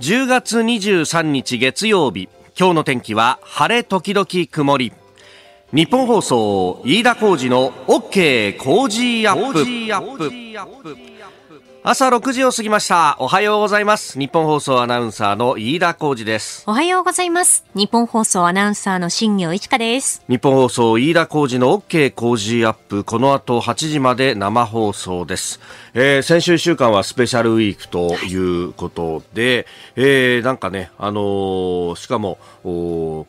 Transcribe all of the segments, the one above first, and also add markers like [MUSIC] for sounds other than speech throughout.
10月23日月曜日今日の天気は晴れ時々曇り日本放送飯田浩二の OK 工事アップ朝6時を過ぎました。おはようございます。日本放送アナウンサーの飯田浩二です。おはようございます。日本放送アナウンサーの新業一華です。日本放送飯田浩二の OK 工事アップ。この後8時まで生放送です。えー、先週週間はスペシャルウィークということで、はい、えー、なんかね、あのー、しかも、お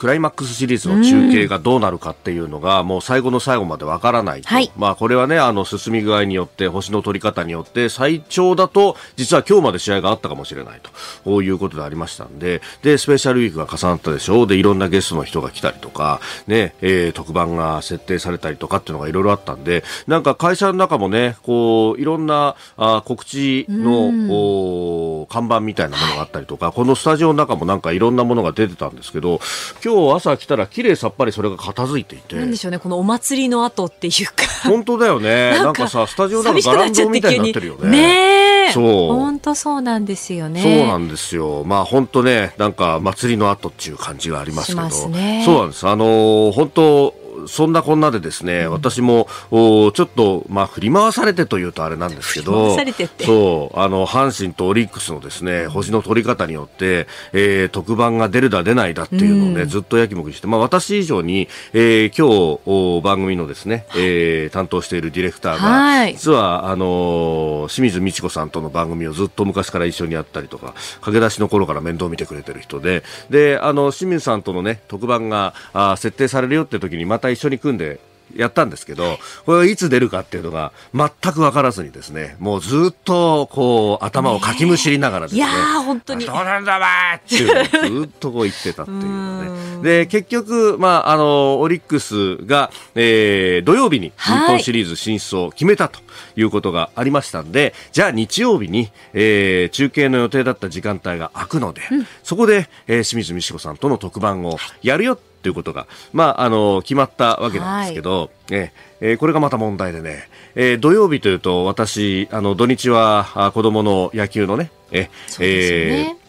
クライマックスシリーズの中継がどうなるかっていうのが、もう最後の最後までわからない、はい、まあこれはね、あの、進み具合によって、星の取り方によって、最長だと、実は今日まで試合があったかもしれないと、こういうことでありましたんで、で、スペシャルウィークが重なったでしょう、で、いろんなゲストの人が来たりとか、ね、えー、特番が設定されたりとかっていうのがいろいろあったんで、なんか会社の中もね、こう、いろんなあ告知の、看板みたいなものがあったりとか、このスタジオの中もなんかいろんなものが出てたんですけど、今日今日朝来たら綺麗さっぱりそれが片付いていてなんでしょうねこのお祭りの後っていうか本当だよねなんかさスタジオなんかガランドみたいになってるよねねそう本当そうなんですよねそうなんですよまあ本当ねなんか祭りの後っていう感じがありますけど、ね、そうなんですあの本当そんなこんなでですね、私もおちょっと、まあ、振り回されてというとあれなんですけど、そうあの阪神とオリックスのですね星の取り方によって、えー、特番が出るだ出ないだっていうのをね、ずっとやきもきして、まあ、私以上に、えー、今日お番組のですね、えー、担当しているディレクターが、はい、実はあのー、清水美智子さんとの番組をずっと昔から一緒にやったりとか駆け出しの頃から面倒見てくれてる人でであの清水さんとのね特番があ設定されるよって時にまた一緒に組んでやったんですけど、これはいつ出るかっていうのが全く分からずにですね、もうずっとこう頭をかきむしりながらですね、ねいや本当に。どうなんだわっていうのをずっとこう言ってたっていうね。で、結局、まあ、あの、オリックスが、えー、土曜日に日本シリーズ進出を決めたということがありましたんで、じゃあ日曜日に、えー、中継の予定だった時間帯が空くので、うん、そこで、えー、清水美智子さんとの特番をやるよってということが、まあ、あの決まったわけなんですけど、はい、えこれがまた問題でね、え土曜日というと私あの土日は子供の野球のねえね、え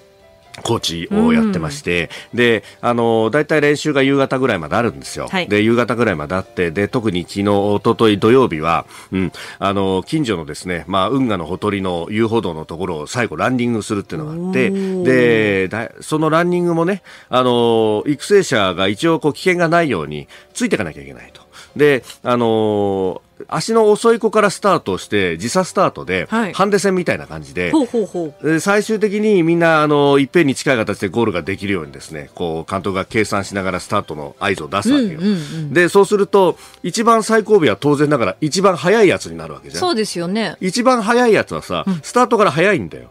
コーチをやってまして、うん、で、あの、大体練習が夕方ぐらいまであるんですよ。はい、で、夕方ぐらいまであって、で、特に昨日、一昨日土曜日は、うん、あの、近所のですね、まあ、運河のほとりの遊歩道のところを最後ランニングするっていうのがあって、で、そのランニングもね、あの、育成者が一応こう危険がないようについていかなきゃいけないと。で、あの足の遅い子からスタートして時差スタートで、はい、ハンデ戦みたいな感じでほうほうほう最終的にみんなあのいっぺんに近い形でゴールができるようにですねこう監督が計算しながらスタートの合図を出すわけよ、うんうんうん、でそうすると一番最後尾は当然ながら一番早いやつになるわけじゃんそうですよね一番早いやつはさ、スタートから早いんだよ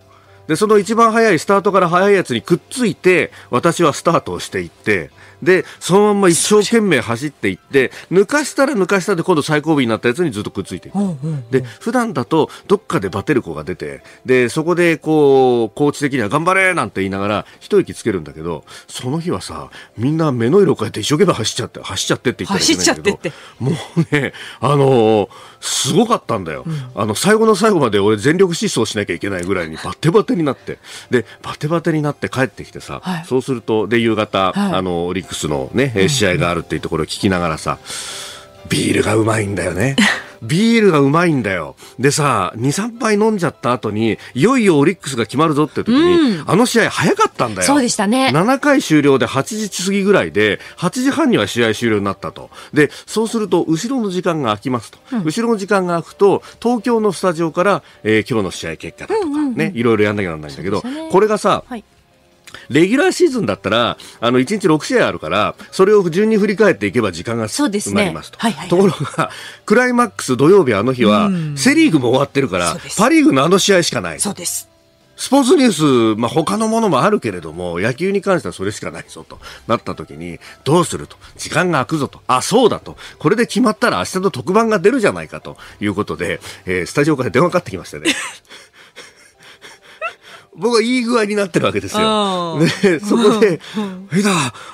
で、その一番早いスタートから早いやつにくっついて、私はスタートをしていって、で、そのまま一生懸命走っていって、抜かしたら抜かしたで今度最後尾になったやつにずっとくっついていく。うんうんうん、で、普段だとどっかでバテる子が出て、で、そこでこう、コーチ的には頑張れなんて言いながら一息つけるんだけど、その日はさ、みんな目の色変えて一生懸命走っちゃって、走っちゃってって言ったらいけないけど、ってってもうね、あのー、すごかったんだよ。うん、あの、最後の最後まで俺全力疾走しなきゃいけないぐらいにバテバテにになってでバテバテになって帰ってきてさ、はい、そうするとで夕方、はい、あのオリックスのね試合があるっていうところを聞きながらさ、ビールがうまいんだよね。[LAUGHS] ビールがうまいんだよ。でさ、2、3杯飲んじゃった後に、いよいよオリックスが決まるぞって時に、うん、あの試合早かったんだよ。そうでしたね。7回終了で8時過ぎぐらいで、8時半には試合終了になったと。で、そうすると、後ろの時間が空きますと。うん、後ろの時間が空くと、東京のスタジオから、えー、今日の試合結果だとかね、うんうん、いろいろやんなきゃならないんだけど、ね、これがさ、はいレギュラーシーズンだったら、あの、1日6試合あるから、それを順に振り返っていけば時間が埋まりますと。はいはいところが、クライマックス土曜日あの日は、セリーグも終わってるから、パリーグのあの試合しかない。そうです。スポーツニュース、まあ、他のものもあるけれども、野球に関してはそれしかないぞとなった時に、どうすると、時間が空くぞと、あ、そうだと、これで決まったら明日の特番が出るじゃないかということで、えー、スタジオから電話かかってきましたね。[LAUGHS] 僕はいい具合になってるわけですよ。で、そこで、えだ、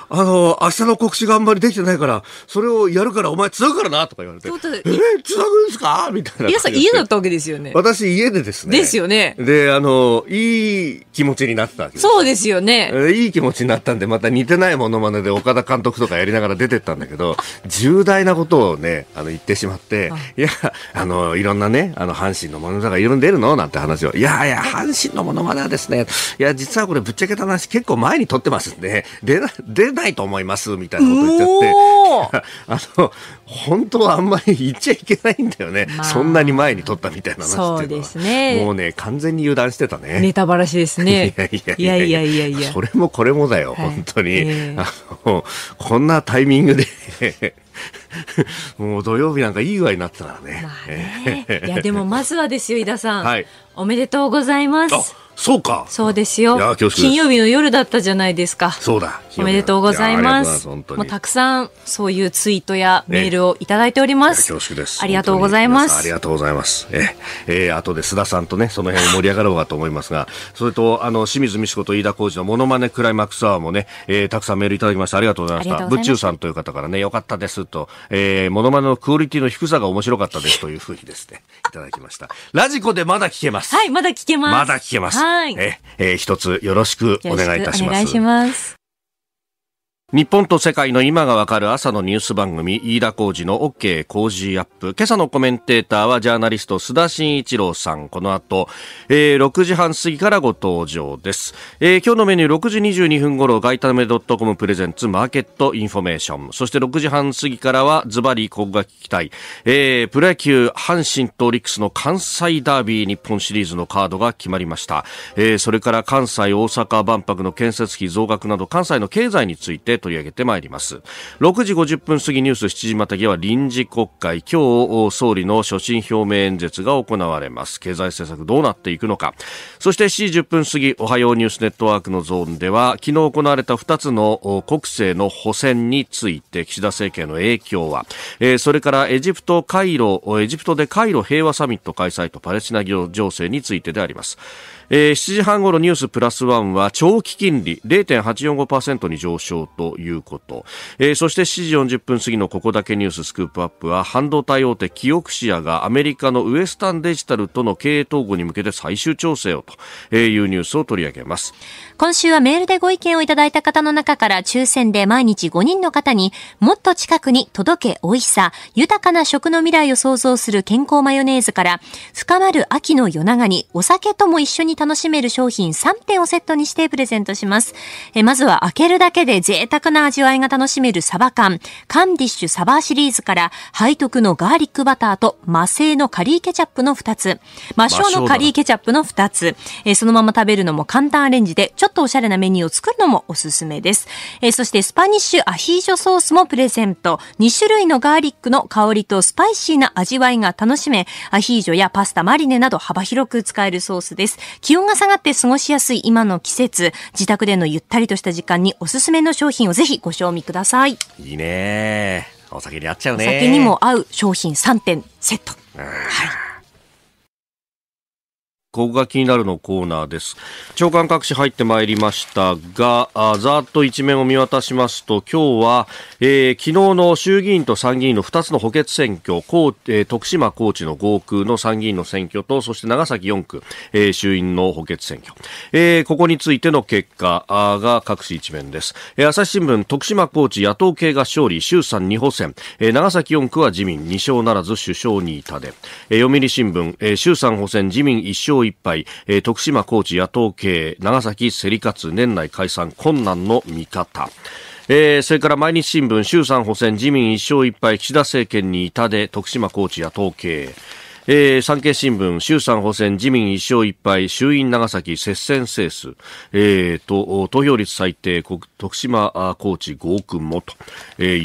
あの、明日の告知があんまりできてないから、それをやるからお前繋ぐからなとか言われて、えー、繋ぐんですかみたいな。皆さん家だったわけですよね。私家でですね。ですよね。で、あの、いい気持ちになったわけです。そうですよね。いい気持ちになったんで、また似てないものまねで岡田監督とかやりながら出てったんだけど、重大なことをね、あの、言ってしまって、いや、あの、いろんなね、あの、阪神のものだかいろいろ出るのなんて話を、いやいや、阪神のものまねはでですね。いや、実はこれぶっちゃけた話結構前に撮ってますんで、出な出ないと思います、みたいなこと言っちゃって。[LAUGHS] あの、本当はあんまり言っちゃいけないんだよね。まあ、そんなに前に撮ったみたいな話っていうのは。そうですね。もうね、完全に油断してたね。ネタばらしですね。[LAUGHS] いやいやいやいやそれもこれもだよ、はい、本当に。えー、あの、こんなタイミングで [LAUGHS] もう土曜日なんかいい具合になってたからね。まあねいやでもまずはですよ、井田さん。はい、おめでとうございます。そうか。そうですよ金曜日の夜だったじゃないですか。そうだ。おめでとうございます。もうたくさんそういうツイートやメールをいただいております。恐縮です。ありがとうございます。ありがとうございます。ええ、あとで須田さんとね、その辺盛り上がろうかと思いますが、それと、あの、清水美智子と飯田浩二のモノマネクライマックスアワーもね、えたくさんメールいただきましてありがとうございました。ぶっちゅうさんという方からね、よかったですと、えー、モノマネのクオリティの低さが面白かったですというふうにですね、いただきました。ラジコでまだ聞けます。はい、まだ聞けます。まだ聞けます。はい、え、えー、一つよろしくお願いいたします。日本と世界の今がわかる朝のニュース番組、飯田浩二の OK 工事アップ。今朝のコメンテーターはジャーナリスト、須田慎一郎さん。この後、えー、6時半過ぎからご登場です。えー、今日のメニュー6時22分頃、外メドットコムプレゼンツマーケットインフォメーション。そして6時半過ぎからは、ズバリここが聞きたい。えー、プロ野球、阪神とオリックスの関西ダービー日本シリーズのカードが決まりました。えー、それから関西、大阪万博の建設費増額など、関西の経済について取り上げてまいります6時50分過ぎニュース7時またぎは臨時国会今日総理の所信表明演説が行われます経済政策どうなっていくのかそして7時10分過ぎおはようニュースネットワークのゾーンでは昨日行われた2つの国政の補選について岸田政権の影響は、えー、それからエジプトカイロエジプトでカイロ平和サミット開催とパレスチナ情勢についてでありますえー、7時半ごろニュースプラスワンは長期金利0.845%に上昇ということ、えー、そして7時40分過ぎのここだけニューススクープアップは半導体大手キオクシアがアメリカのウエスタンデジタルとの経営統合に向けて最終調整をというニュースを取り上げます今週はメールでご意見をいただいた方の中から抽選で毎日5人の方にもっと近くに届け美味しさ豊かな食の未来を創造する健康マヨネーズから深まる秋の夜長にお酒とも一緒に楽しめる商品3点をセットにしてプレゼントします。えまずは開けるだけで贅沢な味わいが楽しめるサバ缶、カンディッシュサバシリーズから、背徳のガーリックバターと、魔性のカリーケチャップの2つ、魔性のカリーケチャップの2つ、えそのまま食べるのも簡単アレンジで、ちょっとおしゃれなメニューを作るのもおすすめです。えそしてスパニッシュアヒージョソースもプレゼント。2種類のガーリックの香りとスパイシーな味わいが楽しめ、アヒージョやパスタ、マリネなど幅広く使えるソースです。気温が下がって過ごしやすい今の季節、自宅でのゆったりとした時間におすすめの商品をぜひご賞味ください。いいねお酒に合っちゃうね。お酒にも合う商品3点セット。はい。ここが気になるのコーナーです。長官各紙入ってまいりましたが、あざっと一面を見渡しますと、今日は、えー、昨日の衆議院と参議院の2つの補欠選挙、こうえー、徳島、高知の合区の参議院の選挙と、そして長崎4区、えー、衆院の補欠選挙、えー、ここについての結果あが各紙一面です。えー、朝日新聞、徳島、高知、野党系が勝利、衆参2補選、えー、長崎4区は自民2勝ならず首相にいたで、えー、読売新聞、えー、衆参補選、自民1勝いっぱい、えー、徳島、高知、野党系、長崎、競り勝つ、年内解散困難の見方。えー、それから毎日新聞、衆参補選、自民一勝一敗、岸田政権に痛手、徳島、高知、野党系。えー、産経新聞、衆参補選、自民一勝一敗、衆院長崎、接戦制数、えー、と、投票率最低、徳島、高知5億もと、えー、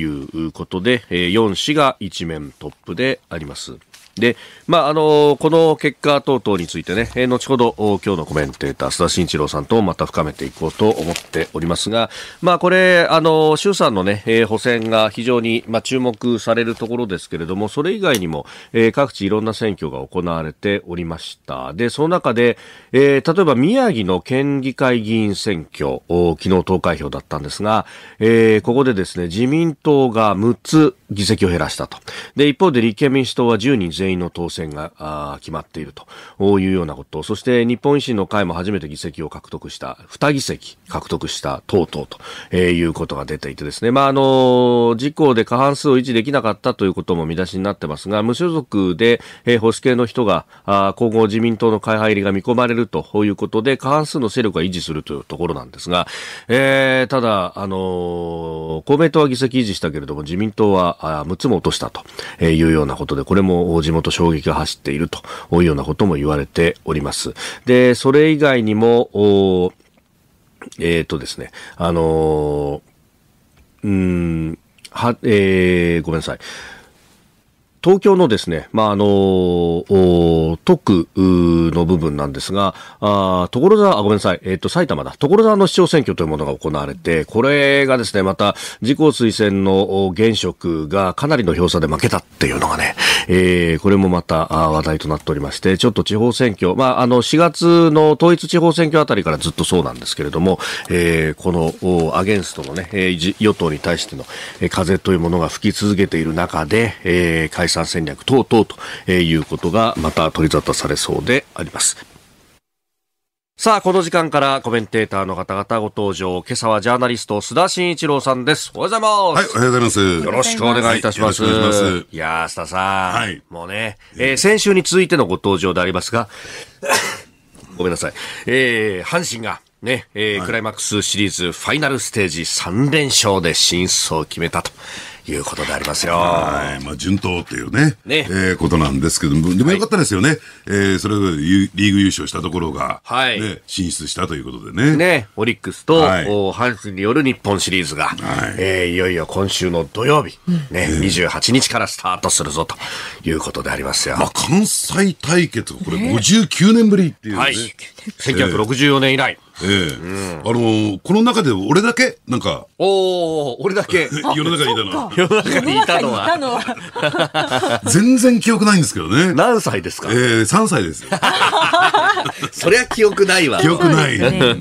いうことで、えー、4市が一面トップであります。で、まあ、あの、この結果等々についてね、えー、後ほど、今日のコメンテーター、須田慎一郎さんとまた深めていこうと思っておりますが、まあ、これ、あの、衆参のね、えー、補選が非常に、まあ、注目されるところですけれども、それ以外にも、えー、各地いろんな選挙が行われておりました。で、その中で、えー、例えば宮城の県議会議員選挙、昨日投開票だったんですが、えー、ここでですね、自民党が6つ、議席を減らしたと。で、一方で立憲民主党は10人全員の当選が決まっているというようなこと。そして日本維新の会も初めて議席を獲得した、2議席獲得した等々と、えー、いうことが出ていてですね。まあ、あのー、自公で過半数を維持できなかったということも見出しになってますが、無所属で、えー、保守系の人が、あ今後自民党の会派入りが見込まれるということで、過半数の勢力は維持するというところなんですが、えー、ただ、あのー、公明党は議席維持したけれども、自民党は6つも落としたというようなことで、これも地元衝撃が走っているというようなことも言われております。で、それ以外にも、えっ、ー、とですね、あのー、うん、は、えー、ごめんなさい。東京のですね、まあ、あの、特の部分なんですが、あ所沢、ごめんなさい、えっ、ー、と、埼玉だ、所沢の市長選挙というものが行われて、これがですね、また、自公推薦の現職がかなりの票差で負けたっていうのがね、えー、これもまた話題となっておりまして、ちょっと地方選挙、まあ、あの、4月の統一地方選挙あたりからずっとそうなんですけれども、えー、この、アゲンストのね、与党に対しての風というものが吹き続けている中で、えー、産戦略等々ということがまた取り沙汰されそうであります。さあ、この時間からコメンテーターの方々ご登場。今朝はジャーナリスト、須田慎一郎さんです。おはようございます。はい、おはようございます。よろしくお願いいたします。はい、よろしくお願いします。いやー、須田さん。はい。もうね、えー、先週に続いてのご登場でありますが、[COUGHS] ごめんなさい。えー、阪神が、ね、えー、はい、クライマックスシリーズファイナルステージ3連勝で真相を決めたと。いうことでありますよ。はい。まあ、順当っていうね、ねえー、ことなんですけども、でもよかったですよね。はい、えー、それぞれリーグ優勝したところが、はい、ね、進出したということでね。ね、オリックスと、はい、阪神による日本シリーズが、はいえー、いよいよ今週の土曜日、ね、28日からスタートするぞということでありますよ。まあ、関西対決、これ59年ぶりっていうね。はい。1964年以来。ええあのーこの中で俺だけなんかおお俺だけ [LAUGHS] 世の中にいたのは世の中にいたのは [LAUGHS] 全然記憶ないんですけどね。何歳ですかええ3歳ですよ。[LAUGHS] そりゃ記憶ないわ記憶ない。ね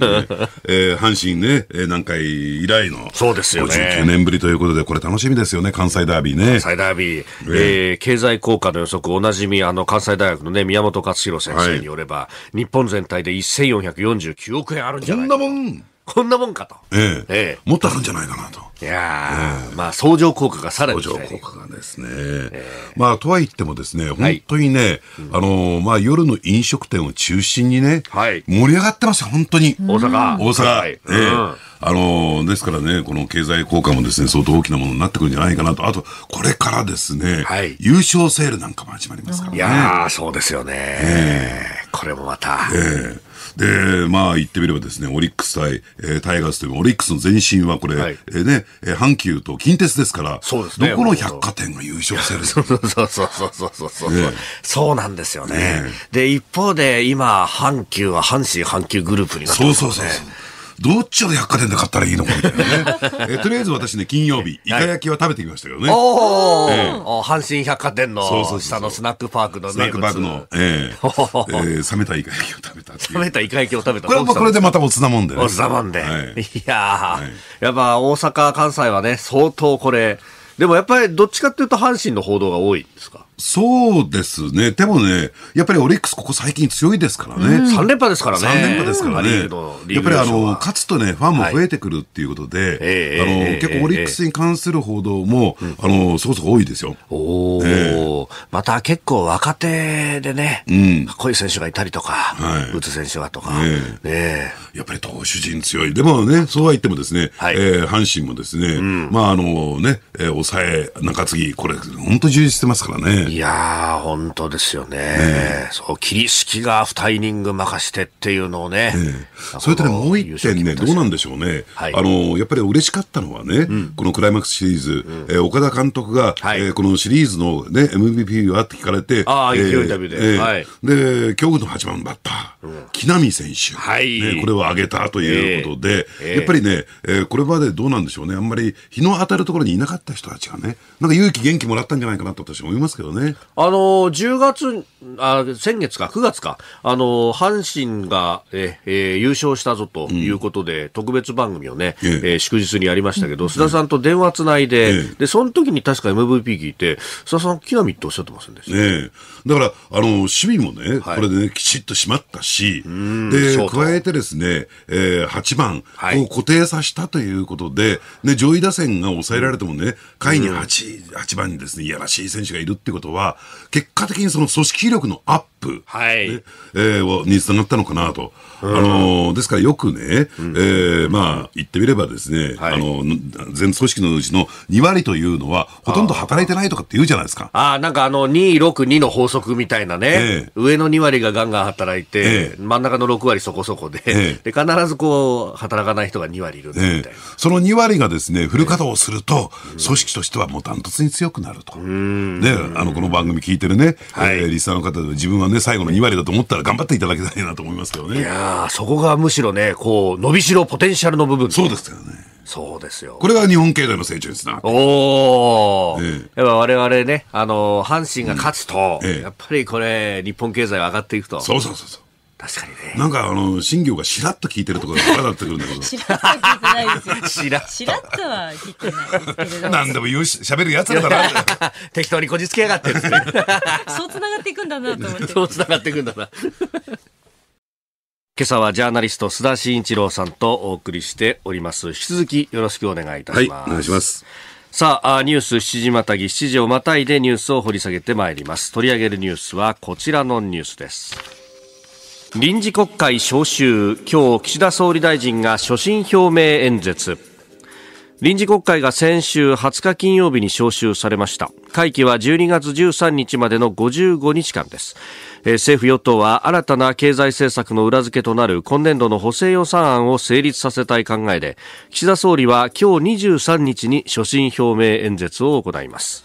えー阪神ね、え回以来の。そうですよね59年ぶりということで、これ楽しみですよね、関西ダービーね。関西ダービー、えー経済効果の予測、おなじみ、あの、関西大学のね、宮本勝弘先生によれば、日本全体で1449億円るんじゃないこんなもん。こんなもんかと。ええ。ええ、もっとあるんじゃないかなと。いや、えまあ相乗効果がさらに相乗効果がですね、ええ、まあとは言ってもですね、本当にね、はい、あのー、まあ夜の飲食店を中心にね、はい、盛り上がってますよ、本当に。大阪。大阪。はい、えうんあのー、ですからね、この経済効果もですね、相当大きなものになってくるんじゃないかなと。あと、これからですね、はい、優勝セールなんかも始まりますからね。いやそうですよね、えー、これもまた。えーで、まあ言ってみればですね、オリックス対、えー、タイガースというオリックスの前身はこれ、はい、えー、ね、えー、阪急と近鉄ですから、そうですね、どこの百貨店が優勝する [LAUGHS] そうそうそうそうそうそう、ね、そうなんですよね。ねで、一方で今、阪急は阪神阪急グループになってます、ね、そうそうそうそう。どっちを百貨店で買ったらいいのかみたいなね。[LAUGHS] えとりあえず私ね、金曜日、イカ焼きは食べてきましたけどね。おお、阪神百貨店の下のスナックパークのスナックパークの、ええ [LAUGHS] 冷めたイカ焼きを食べた冷めたイカ焼きを食べた。これはこれでまたおつなもんでね。おつなもんで。いややっぱ大阪、関西はね、相当これ、でもやっぱりどっちかっていうと阪神の報道が多いんですかそうですね。でもね、やっぱりオリックスここ最近強いですからね。うん、3連覇ですからね。3連覇ですからね。やっぱりあの、勝つとね、ファンも増えてくるっていうことで、はい、あの、えー、結構オリックスに関する報道も、えー、あの、そこそこ多いですよ。おお、えー、また結構若手でね、うん、こい選手がいたりとか、はい、打つ選手がとか、ねやっぱり投手陣強い。でもね、そうは言ってもですね、はい、えー、阪神もですね、うん、まああのね、抑え、中継ぎ、これ、本当充実してますからね。いやー、本当ですよね。えー、そう、り敷が2イニング任してっていうのをね。えー、それとね、もう一点ね、どうなんでしょうね。はい、あの、やっぱり嬉しかったのはね、うん、このクライマックスシリーズ、うん、えー、岡田監督が、はい、えー、このシリーズのね、MVP はって聞かれて、ああ、勢い旅で、えー、はい。で、今日の8番バッター、うん、木浪選手、はいね、これを上げたということで、えー、やっぱりね、えー、これまでどうなんでしょうね、あんまり日の当たるところにいなかった人たちがね、なんか勇気、元気もらったんじゃないかなと私は思いますけどね。あの10月あ先月か9月かあの阪神がえ、え優勝したぞということで、うん、特別番組をね、えええ祝日にやりましたけど、須田さんと電話つないで、ええ、でその時に確か MVP 聞いて須田さん木浪っておっしゃってますんでね。だからあの守備もね、はい、これでねきちっとしまったし、で加えてですね、えー、8番を固定させたということで、はい、上位打線が抑えられてもね下位に 8,、うん、8番にですねいやらしい選手がいるってことことは、結果的にその組織力のアップ。はい。ね、えー、につながったのかなと。あのー、ですからよくね、うん、えー、まあ、言ってみればですね、はい、あの、全組織のうちの2割というのは、ほとんど働いてないとかって言うじゃないですか。ああ、なんかあの、262の法則みたいなね、えー、上の2割がガンガン働いて、えー、真ん中の6割そこそこで、えー、で、必ずこう、働かない人が2割いるみたいな、その2割がですね、フル稼働すると、組織としてはもうダントツに強くなると。ね、あの、この番組聞いてるね、はい、えー、リスナーの方で自分はね、最後の2割だと思ったら頑張っていただきたいなと思いますけどね。いやそこがむしろね、こう、伸びしろポテンシャルの部分。そうですからね。そうですよ。これが日本経済の成長ですなおお、ええ、やっぱ我々ね、あの、阪神が勝つと、うんええ、やっぱりこれ、日本経済が上がっていくと。そうそうそうそう。確かにね。なんかあの、新業がしらっと聞いてるところが腹立ってくるんだけど。しらっとは聞いてないですよ。しらっと。しらっとは聞いてないですけど。何でも言うし、喋るやつらだな。[LAUGHS] 適当にこじつけやがってる [LAUGHS] そう繋がっていくんだなと思って。[LAUGHS] そう繋がっていくんだな。今朝はジャーナリスト須田慎一郎さんとお送りしております。引き続きよろしくお願いいたします。はい、お願いします。さあ、ニュース7時またぎ、7時をまたいでニュースを掘り下げてまいります。取り上げるニュースはこちらのニュースです。臨時国会召集、今日岸田総理大臣が所信表明演説。臨時国会が先週20日金曜日に召集されました。会期は12月13日までの55日間です。政府与党は新たな経済政策の裏付けとなる今年度の補正予算案を成立させたい考えで、岸田総理は今日23日に所信表明演説を行います。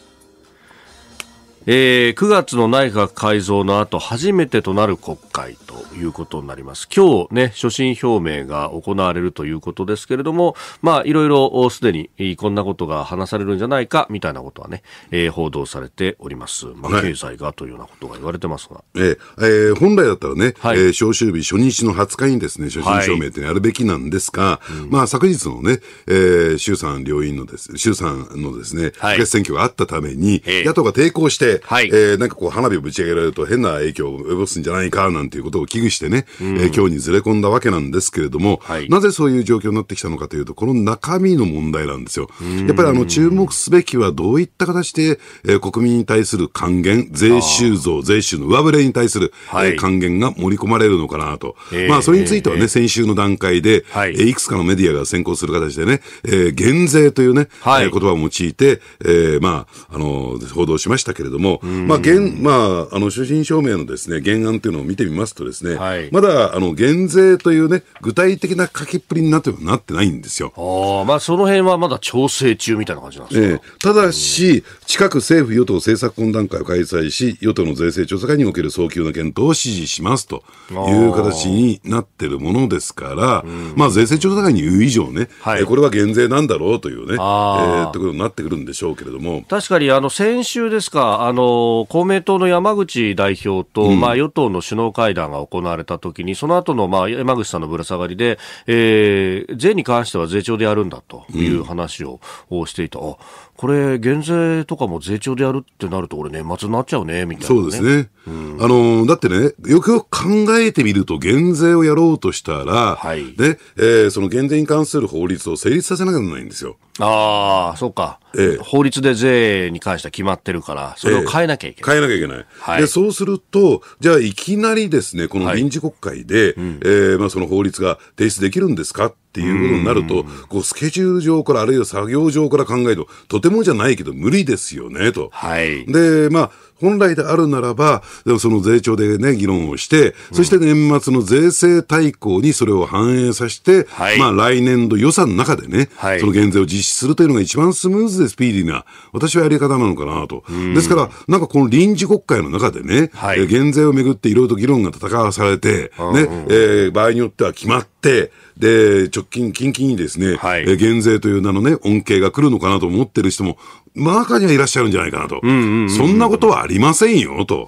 えー、9月の内閣改造の後初めてとなる国会いうことになります。今日ね、所信表明が行われるということですけれども、まあ、いろいろすでにこんなことが話されるんじゃないかみたいなことはね、えー、報道されております。まあ、経済がというようなことが言われてますが。はい、えー、えー、本来だったらね、はい、えー、集日初日の20日にですね、所信表明ってやるべきなんですが、はいうん、まあ、昨日のね、えー、衆参両院のです、衆参のですね、はい、決選挙があったために、野党が抵抗して、はい、えー、なんかこう花火をぶち上げられると変な影響を及ぼすんじゃないかなんていうことを危惧してね、え今日にずれ込んだわけなんですけれども、はい、なぜそういう状況になってきたのかというと、この中身の問題なんですよ。やっぱりあの注目すべきはどういった形で、えー、国民に対する還元、税収増、税収の上振れに対する、はい、えー、還元が盛り込まれるのかなと。えー、まあ、それについてはね、えー、先週の段階で、はい、えー、いくつかのメディアが先行する形でね、えー、減税というね、はい、えー、言葉を用いて、えー、まあ、あの、報道しましたけれども、まあ、現、まあ、あの、所信証明のですね、原案というのを見てみますとですねですね、はい、まだあの減税というね、具体的な書きっぷりになってはなってないんですよ。あまあ、その辺はまだ調整中みたいな感じなんですね、えー、ただし、近く政府与党政策懇談会を開催し、与党の税制調査会における早急な検討を指示しますという形になってるものですから、まあ、税制調査会に言う以上ね、はい、えー、これは減税なんだろうというね、えー、ということになってくるんでしょうけれども。確かにあの先週ですかあの公明党の山口代表と、うん、まあ、与党の首脳会談が行われた時に、その後のまあ山口さんのぶら下がりで、えー、税に関しては税調でやるんだという話をしていた。うんこれ、減税とかも税調でやるってなると、俺、年末になっちゃうね、みたいな、ね、そうですね、うん、あのだってね、よくよく考えてみると、減税をやろうとしたら、はいでえー、その減税に関する法律を成立させなきゃならないんですよ。ああ、そうか、ええ、法律で税に関しては決まってるから、それを変えなきゃいけない。ええ、変えなきゃいけない、はい、で。そうすると、じゃあ、いきなりですね、この臨時国会で、はいうん、えー、まあ、その法律が提出できるんですかっていうことになると、こうスケジュール上から、あるいは作業上から考えると、とてもじゃないけど無理ですよね、と。はい。で、まあ、本来であるならば、その税調でね、議論をして、そして年末の税制大綱にそれを反映させて、うん、まあ来年度予算の中でね、はい、その減税を実施するというのが一番スムーズでスピーディーな、私はやり方なのかなと。ですから、なんかこの臨時国会の中でね、はい、減税をめぐっていろいろと議論が戦わされて、ね、えー、場合によっては決まって、で、直近、近々にですね、はい、減税という名のね、恩恵が来るのかなと思ってる人も中にはいらっしゃるんじゃないかなと。そんなことはありませんよ、と。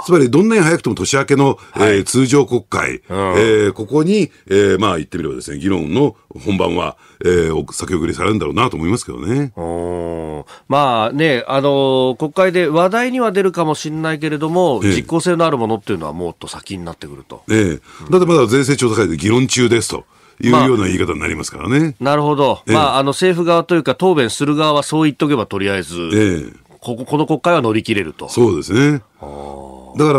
あつまり、どんなに早くとも年明けの、はい、えー、通常国会、うん、えー、ここに、えー、まあ言ってみればですね、議論の本番は、えー、先送りされるんだろうなと思いますけどね。まあね、あの国会で話題には出るかもしれないけれども、え実効性のあるものっていうのはもっと先になってくると。ええ、だってまだ税制調査会で議論中ですと。いうような言い方になりますからね。まあ、なるほど、ええ、まあ、あの政府側というか、答弁する側はそう言っとけば、とりあえず、ええ、こここの国会は乗り切れると。そうですね。あだか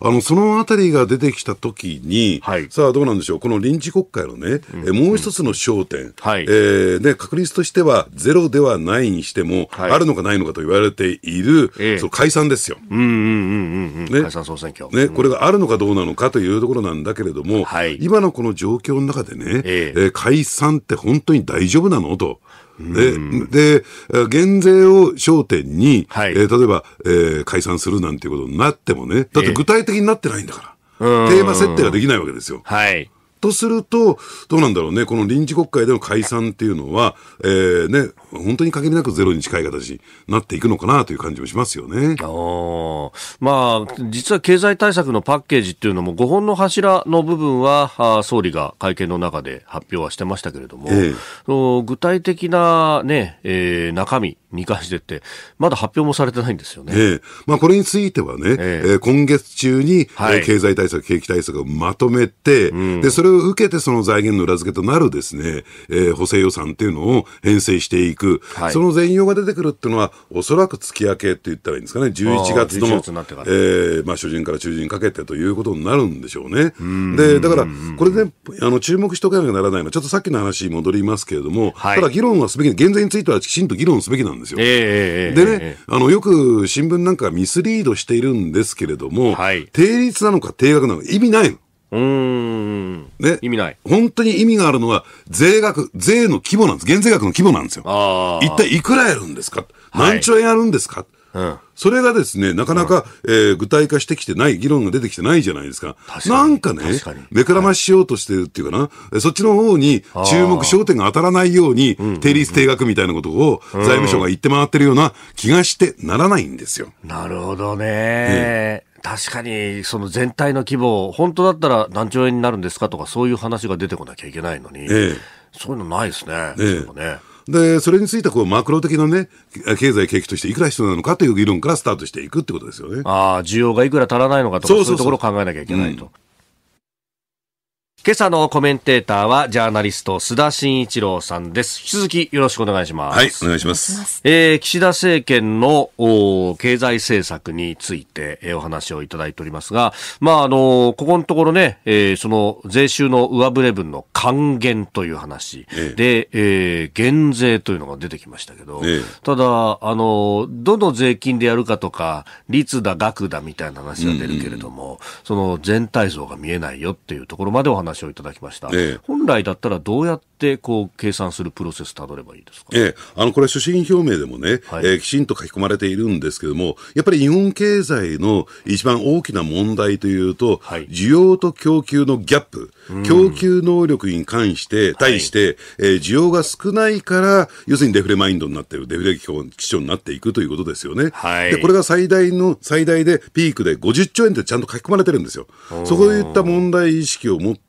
ら、あの、そのあたりが出てきたときに、はい、さあ、どうなんでしょう、この臨時国会のね、うんうん、もう一つの焦点、はい、えー、ね、確率としてはゼロではないにしても、はい、あるのかないのかと言われている、ええ、その解散ですよ。うんうんうんうん、ね、解散総選挙、ね、これがあるのかどうなのかというところなんだけれども、はい、今のこの状況の中でね、えええー、解散って本当に大丈夫なのと。で、うん、で、減税を焦点に、はい、えー、例えば、えー、解散するなんていうことになってもね、だって具体的になってないんだから、えー、テーマ設定ができないわけですよ。はい。とすると、どうなんだろうね、この臨時国会での解散っていうのは、えー、ね、本当に限りなくゼロに近い形になっていくのかなという感じもしますよね。まあ、実は経済対策のパッケージっていうのも、5本の柱の部分は、あ総理が会見の中で発表はしてましたけれども、えー、具体的なね、ねえー、中身見返してって、まだ発表もされてないんですよね。ええ。まあ、これについてはね、えー、今月中に、はい、経済対策、景気対策をまとめて、うん、で、それを受けてその財源の裏付けとなるですね、えー、補正予算っていうのを編成していく、はい、その全容が出てくるっていうのは、おそらく月明けって言ったらいいんですかね、11月の、月えー、まあ、初旬から中旬にかけてということになるんでしょうね。うで、だから、これね、あの、注目しとかなきゃならないのは、ちょっとさっきの話に戻りますけれども、はい、ただ議論はすべき、減税についてはきちんと議論すべきなんですよ。えー、でね、えー、あの、よく新聞なんかミスリードしているんですけれども、はい、定率なのか定額なのか意味ないの。うん。ね。意味ない。本当に意味があるのは、税額、税の規模なんです。減税額の規模なんですよ。一体いくらやるんですか、はい、何兆円やるんですか、うん、それがですね、なかなか、うん、えー、具体化してきてない、議論が出てきてないじゃないですか。かなんかね、目くらまししようとしてるっていうかな、はい、そっちの方に注目、焦点が当たらないように、定率定額みたいなことを財務省が言って回ってるような気がしてならないんですよ。うん、なるほどね。確かに、その全体の規模、本当だったら何兆円になるんですかとか、そういう話が出てこなきゃいけないのに、ええ、そういうのないですね。ええ、ねで、それについてこうマクロ的なね、経済景気としていくら必要なのかという議論からスタートしていくってことですよね。ああ、需要がいくら足らないのかとか、そういうところを考えなきゃいけないと。うん、今朝のコメンテーターは、ジャーナリスト、須田慎一郎さんです。引き続きよろしくお願いします。はい、お願いします。えー、岸田政権のお経済政策について、えー、お話をいただいておりますが、まあ、あのー、ここのところね、えー、その税収の上振れ分の還元という話、ええ、で、えー、減税というのが出てきましたけど、え、ただあの、どの税金でやるかとか、率だ、額だみたいな話が出るけれども、うんうん、その全体像が見えないよっていうところまでお話をいただきました。本来だったらどうやってこう計算するプロセスたどればいいですか、ええ、あのこれ、所信表明でもね、はい、えー、きちんと書き込まれているんですけれども、やっぱり日本経済の一番大きな問題というと、はい、需要と供給のギャップ、供給能力品に関して、対して、はい、えー、需要が少ないから、要するにデフレマインドになってる、デフレ基調になっていくということですよね。はい、でこれが最大の、最大でピークで50兆円ってちゃんと書き込まれてるんですよ。そこでいった問題意識を持って、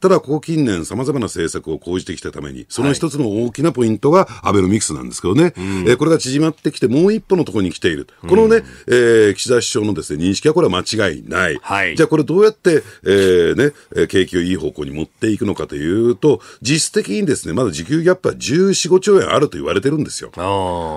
ただここ近年さまざまな政策を講じてきたために、その一つの大きなポイントがアベノミクスなんですけどね、うえこれが縮まってきてもう一歩のところに来ている。このね、えー、岸田首相のですね、認識はこれは間違いない。はい、じゃあこれどうやって、えー、ね、景気をいい方向に持っていくのかというと、実質的にですね、まだ時給ギャップは14、5兆円あると言われてるんですよ。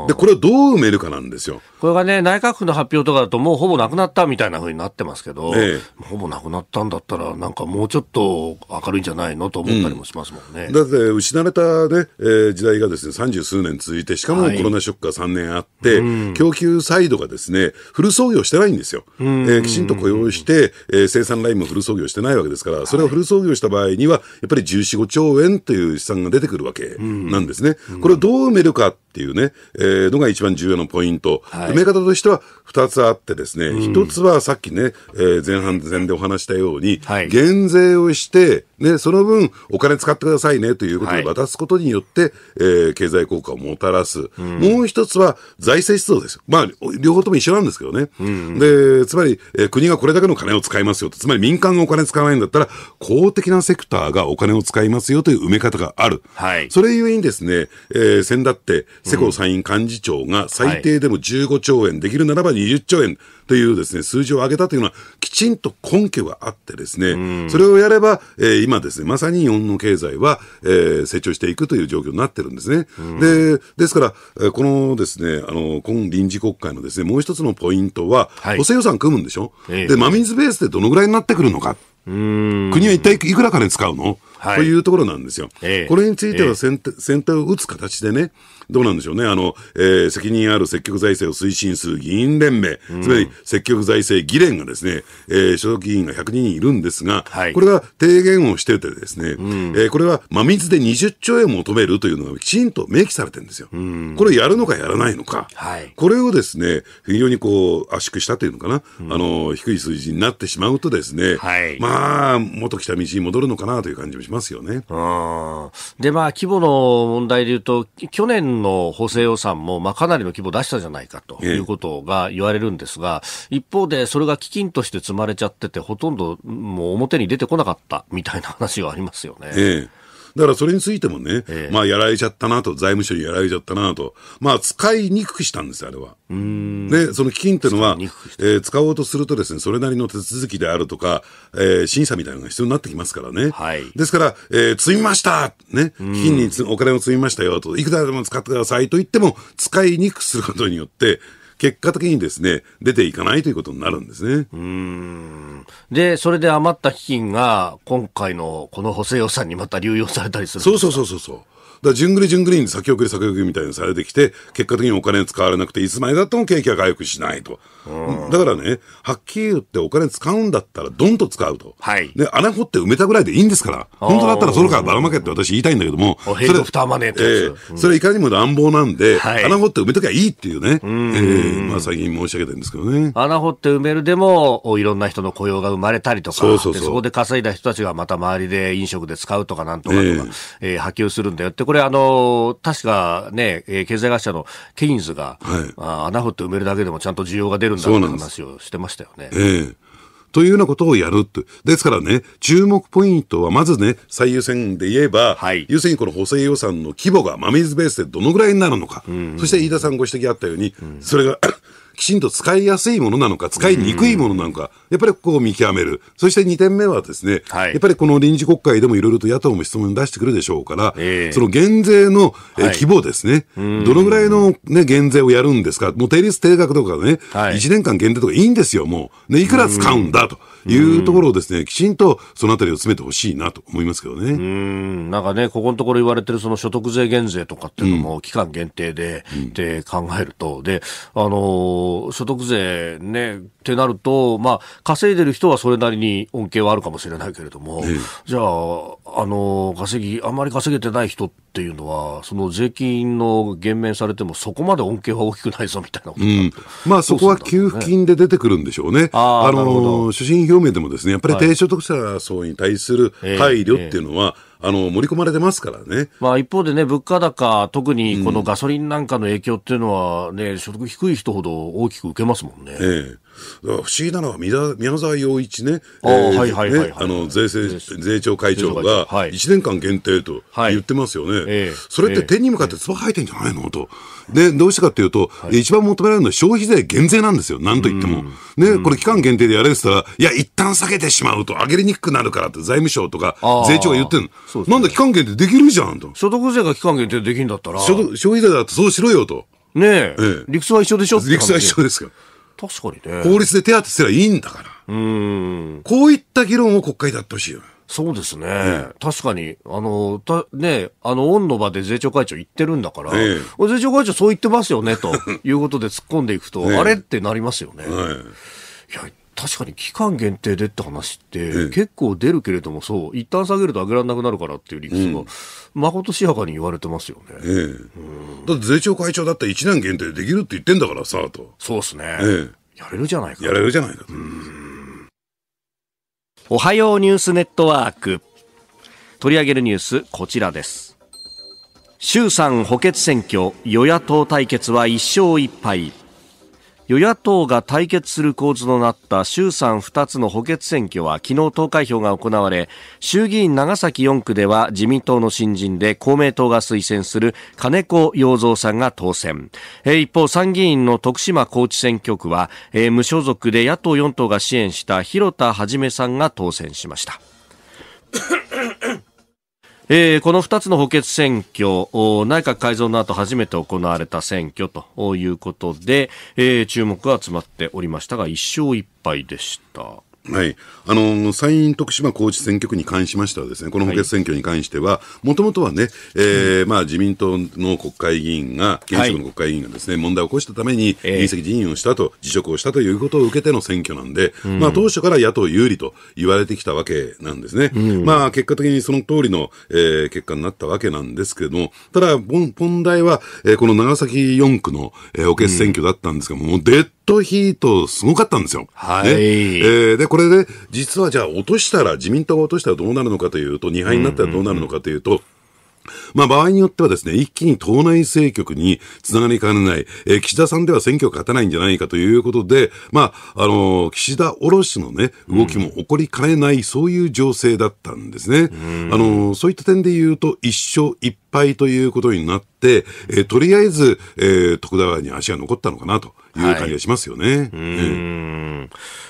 で、これをどう埋めるかなんですよ。これがね、内閣府の発表とかだともうほぼなくなったみたいなふうになってますけど、ええ、ほぼなくなったんだったら、なんかもうちょっと明るいんじゃないのと思ったりもしますもんね。うん、だって失われたね、ねえー、時代がですね、三十数年続いて、しかもコロナショックが3年あって、はい、供給サイドがですね、フル創業してないんですよ。うん、えー、きちんと雇用して、えー、生産ラインもフル創業してないわけですから、それをフル創業した場合には、やっぱり十四五兆円という資産が出てくるわけなんですね。うん、これをどう埋めるかっていうね、えー、のが一番重要なポイント。はい、埋め方としては二つあってですね、1つはさっきね、えー、前半前でお話したように、はい、減税をして、、ね、その分、お金使ってくださいねということで渡すことによって、はい、えー、経済効果をもたらす、うん、もう一つは財政出動ですまあ、両方とも一緒なんですけどね、うん、でつまり、えー、国がこれだけの金を使いますよと、つまり民間がお金使わないんだったら、公的なセクターがお金を使いますよという埋め方がある、はい、それゆえにですね、えー、先だって、世耕参院幹事長が最低でも15兆円、できるならば20兆円というですね数字を上げたというのは、ちんと根拠があってですね、それをやれば、えー、今ですね、まさに日本の経済は、えー、成長していくという状況になってるんですね。で、ですから、このですね、あの、今臨時国会のですね、もう一つのポイントは、はい、補正予算組むんでしょ、えー、で、真水ベースでどのぐらいになってくるのか。国は一体いくら金使うの、はい、というところなんですよ。えー、これについては先手えー、先手を打つ形でね、どうなんでしょうね、あの、えー、責任ある積極財政を推進する議員連盟、つまり積極財政議連がですね、えー、所属議員が100人いるんですが、はい、これが提言をしててですね、うん、えー、これは真水で20兆円求めるというのがきちんと明記されてるんですよ。うん、これやるのかやらないのか、はい、これをですね、非常にこう圧縮したというのかな、うん、あの、低い数字になってしまうとですね、はい、まあ、元来た道に戻るのかなという感じもしますよね。で、まあ、規模の問題で言うと、去年の補正予算も、まあ、かなりの規模出したじゃないかということが言われるんですが、一方でそれが基金として積まれちゃってて、ほとんどもう表に出てこなかったみたいな話がありますよね。ええだからそれについてもね、えまあやられちゃったなと、財務省にやられちゃったなと、まあ使いにくくしたんですあれは。で、その基金っていうのは、えー、使おうとするとですね、それなりの手続きであるとか、えー、審査みたいなのが必要になってきますからね。はい、ですから、えー、積みましたね、基金にお金を積みましたよと、いくらでも使ってくださいと言っても、使いにくくすることによって、結果的にですね、出ていかないということになるんですね。で、それで余った基金が、今回のこの補正予算にまた流用されたりするそうそうそうそうそう。だんぐりじゅんぐりに先送り先送りみたいにされてきて、結果的にお金使われなくて、いつまでたっても景気は回復しないと。だからね、はっきり言ってお金使うんだったら、どんと使うと。はい。で、穴掘って埋めたぐらいでいいんですから、本当だったらそれからばらまけって私言いたいんだけども、それ、フタマネーって、それいかにも乱暴なんで、穴掘って埋めときゃいいっていうね、うえまあ最近申し上げてるんですけどね。穴掘って埋めるでも、いろんな人の雇用が生まれたりとか、そうそうそうそこで稼いだ人たちがまた周りで飲食で使うとかなんとかとか、ええ波及するんだよってこれあの、確かね、経済学者のケインズが、はい、あ穴掘って埋めるだけでもちゃんと需要が出るんだという話をしてましたよね。というようなことをやるって。ですからね、注目ポイントは、まずね、最優先で言えば、はい、優先にこの補正予算の規模が、真水ベースでどのぐらいになるのか。うんうん、そして、飯田さんご指摘あったように、うん、それがきちんと使いやすいものなのか、使いにくいものなのか、やっぱりここを見極める。そして2点目はですね、はい、やっぱりこの臨時国会でもいろいろと野党も質問出してくるでしょうから、えー、その減税の、えー、規模ですね、はい、どのぐらいの、ね、減税をやるんですか、もう定率定額とかね、はい、1年間限定とかいいんですよ、もう。ね、いくら使うんだと。いうところをですね、きちんとそのあたりを詰めてほしいなと思いますけどね。うん、なんかね、ここのところ言われてるその所得税減税とかっていうのも期間限定で、うん、で考えると、で、あのー、所得税ね、ってなると、まあ、稼いでる人はそれなりに恩恵はあるかもしれないけれども、ええ、じゃあ、あのー、稼ぎ、あんまり稼げてない人って、っていうのは、その税金の減免されても、そこまで恩恵は大きくないぞみたいな、うん、まあ、そこは給付金で出てくるんでしょうね、あ、のー、所信表明でもですねやっぱり低所得者層に対する配慮っていうのは、はいえーあの、盛り込まれてますからね。まあ一方でね、物価高、特にこのガソリンなんかの影響っていうのはね、うん、所得低い人ほど大きく受けますもんね。ええ不思議なのは宮沢洋一ね、あの税制税調会長が1年間限定と言ってますよね、それって手に向かって唾吐いてんじゃないのと、で、どうしてかというと、はい、一番求められるのは消費税減税なんですよ、なんといっても。ね、これ期間限定でやれって言ったら、いや、一旦下げてしまうと上げにくくなるからって財務省とか税調が言ってるの、ね、なんだ期間限定できるじゃんと。所得税が期間限定できるんだったら。消費税だってそうしろよと。ねえ、ええ、理屈は一緒でしょ理屈は一緒ですか確かにね。法律で手当てすればいいんだから。うん。こういった議論を国会でやってほしいよ。そうですね、確かに、あの、たね、あの、オンの場で税調会長言ってるんだから、税調会長そう言ってますよね、と [LAUGHS] いうことで突っ込んでいくと、あれってなりますよね。いや確かに期間限定でって話って、結構出るけれども、そう、一旦下げると上げられなくなるからっていう理屈が、まことしやかに言われてますよね。うん、だって税調会長だったら1年限定できるって言ってんだからさ、と。そうですね、やれるじゃないか。やれるじゃないかうんおはようニュースネットワーク取り上げるニュースこちらです衆参補欠選挙与野党対決は1勝1敗与野党が対決する構図となった衆参2つの補欠選挙は昨日投開票が行われ衆議院長崎4区では自民党の新人で公明党が推薦する金子洋三さんが当選一方参議院の徳島高知選挙区は無所属で野党4党が支援した広田はじめさんが当選しましたえー、この2つの補欠選挙、内閣改造の後初めて行われた選挙ということで、えー、注目が集まっておりましたが、1勝1敗でした。はい、あの参院徳島高知選挙区に関しましてはですねこの補欠選挙に関してはもともとはね、えーまあ、自民党の国会議員が現職の国会議員がですね、はい、問題を起こしたために議席辞任をしたと、辞職をしたということを受けての選挙なんで、うん、まあ、当初から野党有利と言われてきたわけなんですね、うん、まあ、結果的にその通りの、えー、結果になったわけなんですけれどもただ問題は、えー、この長崎4区の、えー、補欠選挙だったんですが、うん、もう出トヒートすごかったんですよ。はい。ね、えー、で、これで、実はじゃあ落としたら、自民党が落としたらどうなるのかというと、2敗になったらどうなるのかというと、まあ、場合によってはですね、一気に党内政局につながりかねない、えー、岸田さんでは選挙勝たないんじゃないかということで、まあ、あのー、岸田おろしのね、動きも起こりかねない、そういう情勢だったんですね。うん、あのー、そういった点で言うと、一勝一敗ということになって、えー、とりあえず、えー、徳田川に足が残ったのかなという感じがしますよね。はい、うん、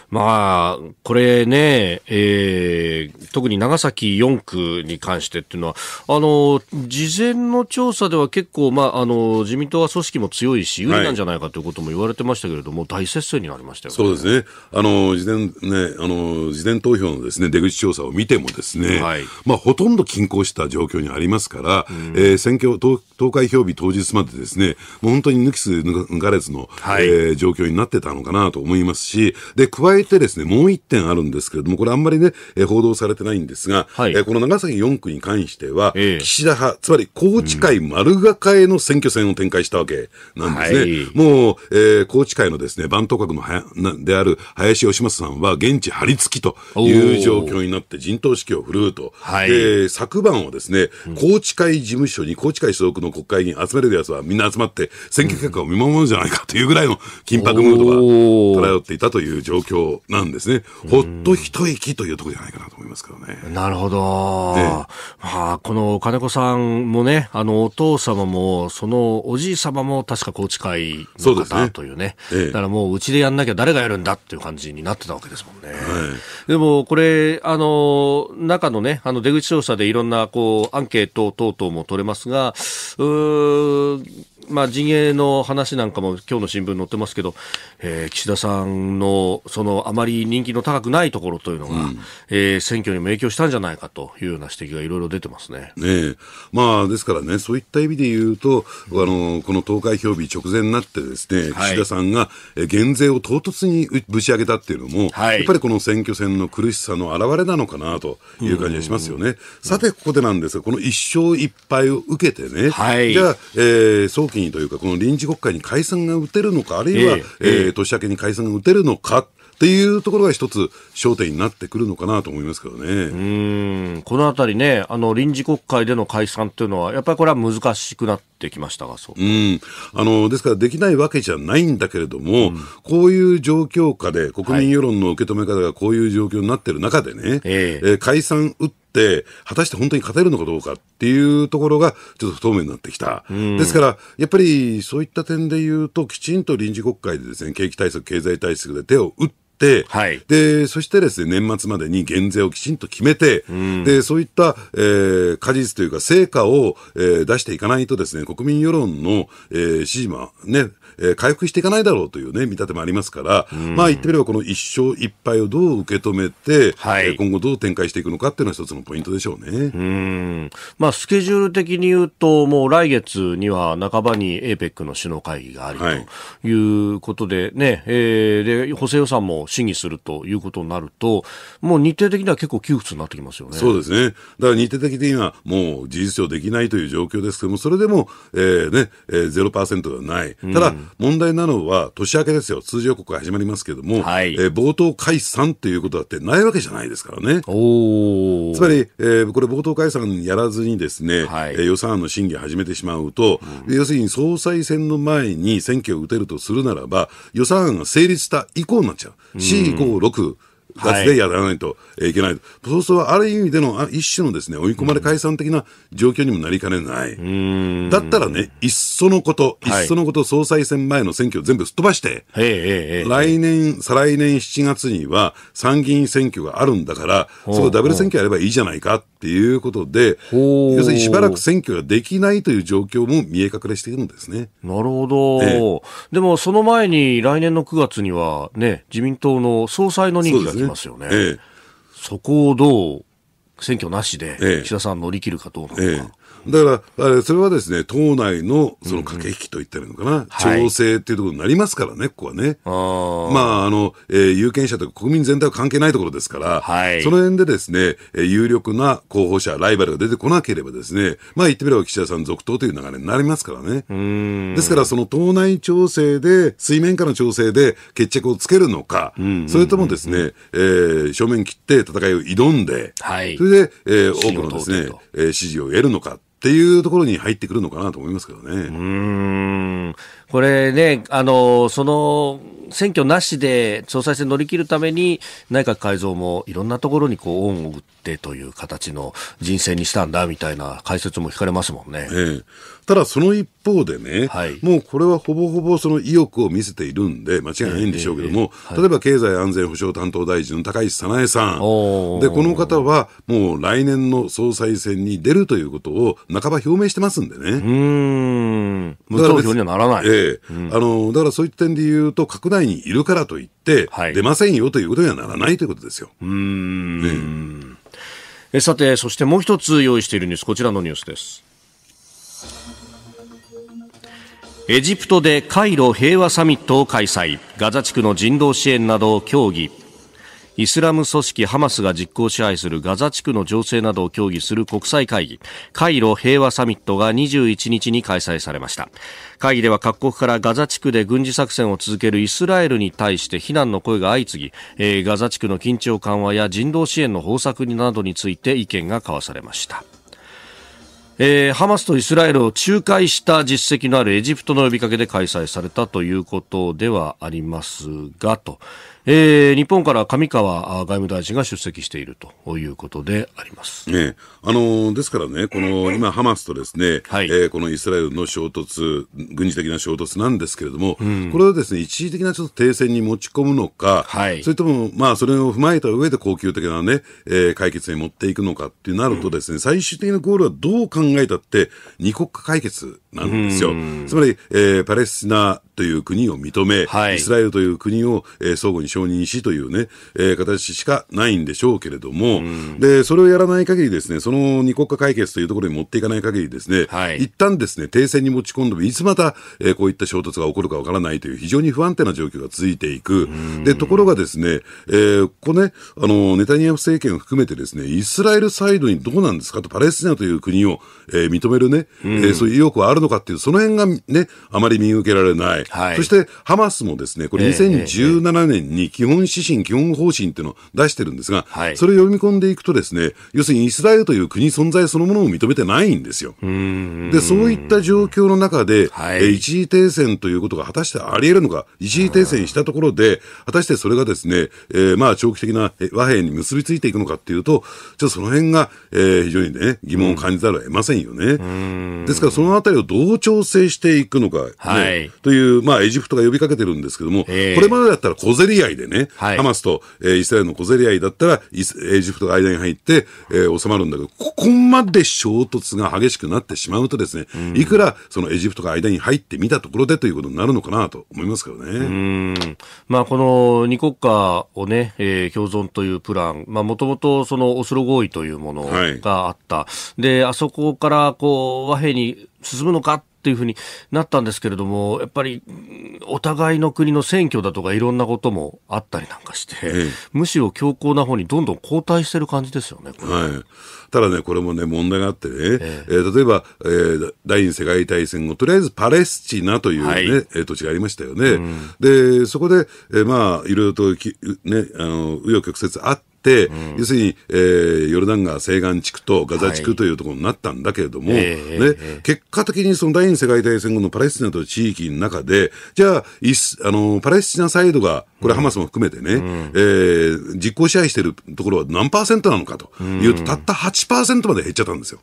まあ、これね、えー、特に長崎4区に関してっていうのは、あの、事前の調査では結構、まあ、あの、自民党は組織も強いし、有利なんじゃないかということも言われてましたけれども、はい、大接戦になりましたよね。そうですね。あの、事前、ね、あの、事前投票のですね、出口調査を見てもですね、はい、まあ、ほとんど均衡した状況にありますから、うえー、選挙投投開票日当日までですね、もう本当に抜きす抜かれずの、はい、えー、状況になってたのかなと思いますし、で、加えてですね、もう一点あるんですけれども、これあんまりね、えー、報道されてないんですが、はい、えー、この長崎4区に関しては、えー、岸田派、つまり高知会丸がかえの選挙戦を展開したわけなんですね。はい、もう、えー、高知会のですね、番頭閣のはなである林芳正さんは現地張り付きという状況になって陣頭指揮を振るうと。はい、で、昨晩はですね、高知会事務所に、高知会所属のの国会議員、集めるやつはみんな集まって、選挙結果を見守るんじゃないかというぐらいの緊迫ムードが漂っていたという状況なんですね。ほっと一息というところじゃないかなと思いますけどね。なるほど。あ、この金子さんもね、あの、お父様も、そのおじい様も確か宏池会の方というね。うねええ、だからもううちでやんなきゃ誰がやるんだっていう感じになってたわけですもんね。はい、でも、これ、あの、中のね、あの出口調査でいろんなこうアンケート等々も取れますが、Uh, まあ、陣営の話なんかも今日の新聞に載ってますけど、えー、岸田さんのそのあまり人気の高くないところというのが、うん、えー、選挙にも影響したんじゃないかというような指摘がいろいろ出てますねねまあ、ですからね、そういった意味で言うと、あのこの投開票日直前になってですね、岸田さんが減税を唐突にぶち上げたっていうのも、はい、やっぱりこの選挙戦の苦しさの表れなのかなという感じがしますよね。うんうんさて、ここでなんですが、この一勝一敗を受けてね、はい、じゃあ、えー、早期にというか、この臨時国会に解散が打てるのか、あるいは、ええー、年明けに解散が打てるのか、っていうところが一つ焦点になってくるのかなと思いますけどね。うんこのあたりね、あの臨時国会での解散というのは、やっぱりこれは難しくなってきましたが、そううんあのですから、できないわけじゃないんだけれども、うん、こういう状況下で、国民世論の受け止め方がこういう状況になってる中でね、はい、えー、解散打って、、果たして本当に勝てるのかどうかっていうところが、ちょっと不透明になってきた、うん、ですから、やっぱりそういった点で言うと、きちんと臨時国会でです、ね、景気対策、経済対策で手を打って、はい、でそしてですね年末までに減税をきちんと決めて、うん、でそういった、えー、果実というか成果を、えー、出していかないとですね国民世論の、えー、支持もねえー、回復していかないだろうというね、見立てもありますから、うん、まあ言ってみればこの一勝一敗をどう受け止めて、はい、今後どう展開していくのかっていうのは一つのポイントでしょうね。うん。まあスケジュール的に言うと、もう来月には半ばに APEC の首脳会議があるということでね、はい、えー、で、補正予算も審議するということになると、もう日程的には結構窮屈になってきますよね。そうですね。だから日程的にはもう事実上できないという状況ですけども、それでも、えー、ね、えー、0%ではない。ただ、うん問題なのは年明けですよ、通常国会始まりますけれども、はい、えー、冒頭解散ということだってないわけじゃないですからね。おつまり、えー、これ、冒頭解散やらずにですね、はい、えー、予算案の審議を始めてしまうと、うん、要するに総裁選の前に選挙を打てるとするならば、予算案が成立した以降になっちゃう。うん、C イ6でやらないといけない、はい、そうすると、ある意味での一種のです、ね、追い込まれ解散的な状況にもなりかねない、うん、だったらね、いっそのこと、いっそのこと、総裁選前の選挙を全部すっ飛ばして、はい、来年、再来年7月には参議院選挙があるんだから、そこダブル選挙やればいいじゃないかっていうことで、要するにしばらく選挙ができないという状況も見え隠れしているんですね。なるほど、ええ、でもその前に来年の9月には、ね、自民党の総裁の任期が決ますよね。ええ、そこをどう選挙なしで岸田さん乗り切るかどうなのか。だから、あれ、それはですね、党内の、その駆け引きといったらいいのかな、うんうん、調整っていうところになりますからね、ここはね。あまあ、あの、えー、有権者とか国民全体は関係ないところですから、はい、その辺でですね、えー、有力な候補者、ライバルが出てこなければですね、まあ言ってみれば岸田さん続投という流れになりますからね。ですから、その党内調整で、水面下の調整で決着をつけるのか、それともですね、えー、正面切って戦いを挑んで、はい、それで、えー、多くのですね、えー、支持を得るのか、っていうところに入ってくるのかなと思いますけどね。うん。これね、あの、その、選挙なしで総裁選乗り切るために内閣改造もいろんなところにこう恩を売ってという形の人選にしたんだみたいな解説も聞かれますもんね。ええ、ただその一方でね、はい、もうこれはほぼほぼその意欲を見せているんで間違いないんでしょうけども、えええ、例えば経済安全保障担当大臣の高市早苗さん、でこの方はもう来年の総裁選に出るということを半ば表明してますんでね。うん無投票にはならない、ええで、うん、あのだからそういった点で言うと、閣内にいるからといって、はい、出ませんよということにはならないということですよ。うん、ね、えさて、そしてもう一つ用意しているニュース、こちらのニュースです。エジプトでカイロ平和サミットを開催ガザ地区の人道支援などを協議イスラム組織ハマスが実効支配するガザ地区の情勢などを協議する国際会議カイロ平和サミットが21日に開催されました会議では各国からガザ地区で軍事作戦を続けるイスラエルに対して非難の声が相次ぎ、えー、ガザ地区の緊張緩和や人道支援の方策などについて意見が交わされましたえー、ハマスとイスラエルを仲介した実績のあるエジプトの呼びかけで開催されたということではありますがと、えー、日本から上川外務大臣が出席しているということであります。ね、あのですからね、この今、ハマスとですね、はい、えー、このイスラエルの衝突、軍事的な衝突なんですけれども、うん、これはですね、一時的なちょっと停戦に持ち込むのか、はい、それとも、まあ、それを踏まえた上で恒久的なね、えー、解決に持っていくのかってなるとですね、うん、最終的なゴールはどう考えたって、二国家解決なんですよ。つまり、えー、パレスチナという国を認め、はい、イスラエルという国を、えー、相互に承認しというね、えー、形しかないんでしょうけれども、で、それをやらない限りですね、その二国家解決というところに持っていかない限りですね、はい、一旦ですね、停戦に持ち込んでも、いつまた、えー、こういった衝突が起こるかわからないという非常に不安定な状況が続いていく。で、ところがですね、えー、ここね、あの、ネタニヤフ政権を含めてですね、イスラエルサイドにどうなんですかと、パレスチナという国を、えー、認めるね、えー、そういう意欲はあるののかっていう、その辺がね、あまり見受けられない。はい、そして、ハマスもですね、これ2017年に基本指針、基本方針っていうのを出してるんですが、はい、それを読み込んでいくとですね、要するにイスラエルという国存在そのものを認めてないんですよ。で、そういった状況の中で、はい、え一時停戦ということが果たしてあり得るのか、一時停戦したところで、果たしてそれがですね、えー、まあ長期的な和平に結びついていくのかっていうと、ちょっとその辺が、えー、非常にね、疑問を感じざるを得ませんよね。ですからそのあたりをどう調整していくのか、ねはい、という、まあ、エジプトが呼びかけてるんですけども、えー、これまでだったら小競り合いでね、はい、ハマスと、えー、イスラエルの小競り合いだったら、エジプトが間に入って、えー、収まるんだけど、ここまで衝突が激しくなってしまうとですね、うん、いくらそのエジプトが間に入ってみたところでということになるのかなと思いますけどね。うんまあ、この2国家をね、えー、共存というプラン、もともとそのオスロ合意というものがあった。はい、で、あそこからこう和平に進むのかっていうふうになったんですけれども、やっぱりお互いの国の選挙だとかいろんなこともあったりなんかして、ええ、むしろ強硬な方にどんどん後退してる感じですよね、はい、ただね、これもね、問題があってね、えええー、例えば、えー、第二次世界大戦後、とりあえずパレスチナというね、はい、え土地がありましたよね。うん、で、そこで、えー、まあ、いろいろとき、ね、あの、紆余曲折あって、、要するに、えー、ヨルダン川西岸地区とガザ地区というところになったんだけれども、はい、ね、結果的にその第二次世界大戦後のパレスチナと地域の中で、じゃあ、あのパレスチナサイドがこれハマスも含めてね、うん、えー、実効支配してるところは何パーセントなのかというと、うん、たった8%まで減っちゃったんですよ。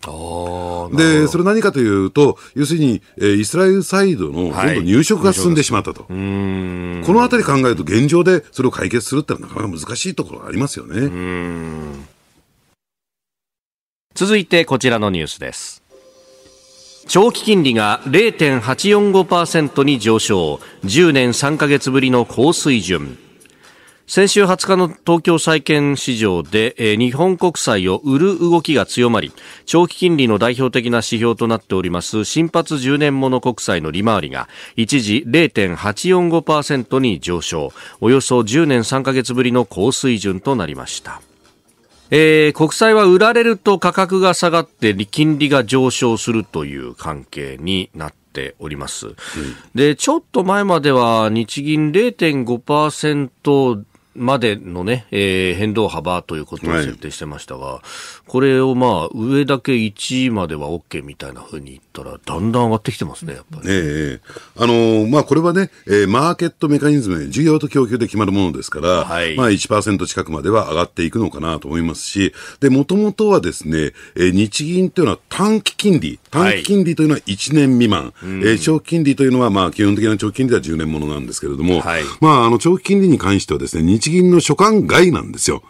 で、それ何かというと、要するに、えー、イスラエルサイドの今度入植が進んでしまったと。はい、このあたり考えると現状でそれを解決するってのはなかなか難しいところがありますよね。続いてこちらのニュースです。長期金利が0.845%に上昇、10年3ヶ月ぶりの高水準。先週20日の東京債券市場で、えー、日本国債を売る動きが強まり、長期金利の代表的な指標となっております、新発10年もの国債の利回りが、一時0.845%に上昇、およそ10年3ヶ月ぶりの高水準となりました。えー、国債は売られると価格が下がって金利が上昇するという関係になっております、うん、でちょっと前までは日銀0.5%までのね、えー、変動幅ということを設定してましたが、はい、これをまあ、上だけ1までは OK みたいなふうに言ったら、だんだん上がってきてますね、やっぱり。ええあのー、まあ、これはね、えー、マーケットメカニズム、需要と供給で決まるものですから、はい、まあ1、1%近くまでは上がっていくのかなと思いますし、で、もともとはですね、えー、日銀というのは短期金利、短期金利というのは1年未満、うえー、長期金利というのは、まあ、基本的な長期金利は10年ものなんですけれども、はい、まあ、あの長期金利に関してはです、ね、日銀の所管外なんですよ。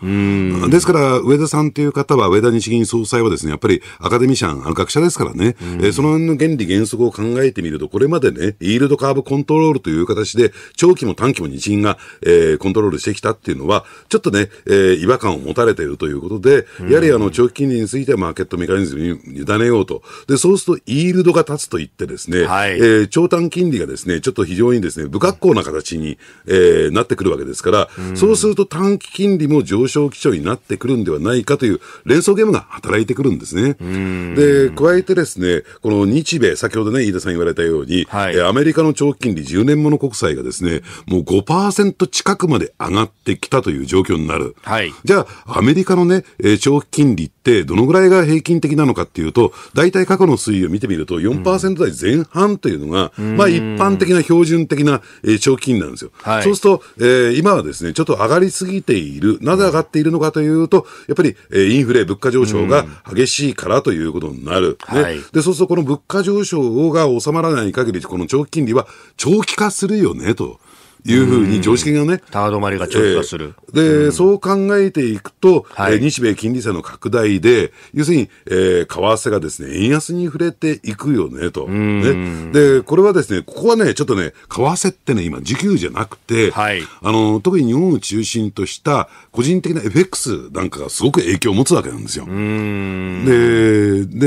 ですから、上田さんという方は、上田日銀総裁はです、ね、やっぱりアカデミシャン、あの学者ですからね、えー、その辺の原理原則を考えてみると、これまでね、イールドカーブコントロールという形で、長期も短期も日銀が、えー、コントロールしてきたっていうのは、ちょっとね、えー、違和感を持たれているということで、やはりあの長期金利についてはマーケットメカニズムに委ねようと。でそうそうするとイールドが立つといってですね、はい、えー、長短金利がですね、ちょっと非常にですね、不格好な形に、えー、なってくるわけですから、うん、そうすると短期金利も上昇基調になってくるんではないかという連想ゲームが働いてくるんですね。うん、で、加えてですね、この日米、先ほどね、飯田さん言われたように、はい、えー、アメリカの長期金利10年もの国債がですね、もう5%近くまで上がってきたという状況になる。はい、じゃあ、アメリカのね、えー、長期金利ってどのぐらいが平均的なのかっていうと、大体過去の推移を見てみると4%台前半というのが、うん、まあ一般的な標準的な、えー、長期金利なんですよ。はい、そうすると、えー、今はですね、ちょっと上がりすぎている、なぜ上がっているのかというと、やっぱり、えー、インフレ、物価上昇が激しいからということになる。ね、はい、で、そうするとこの物価上昇が収まらない限り、この長期金利は長期化するよねと。いうふうに常識がね。た止まりがちょっとする。えー、で、そう考えていくと、はい、えー、日米金利差の拡大で、要するに、えー、為替がですね、円安に触れていくよね、と。ね。で、これはですね、ここはね、ちょっとね、為替ってね、今、時給じゃなくて、はい、あの、特に日本を中心とした個人的な FX なんかがすごく影響を持つわけなんですよ。で、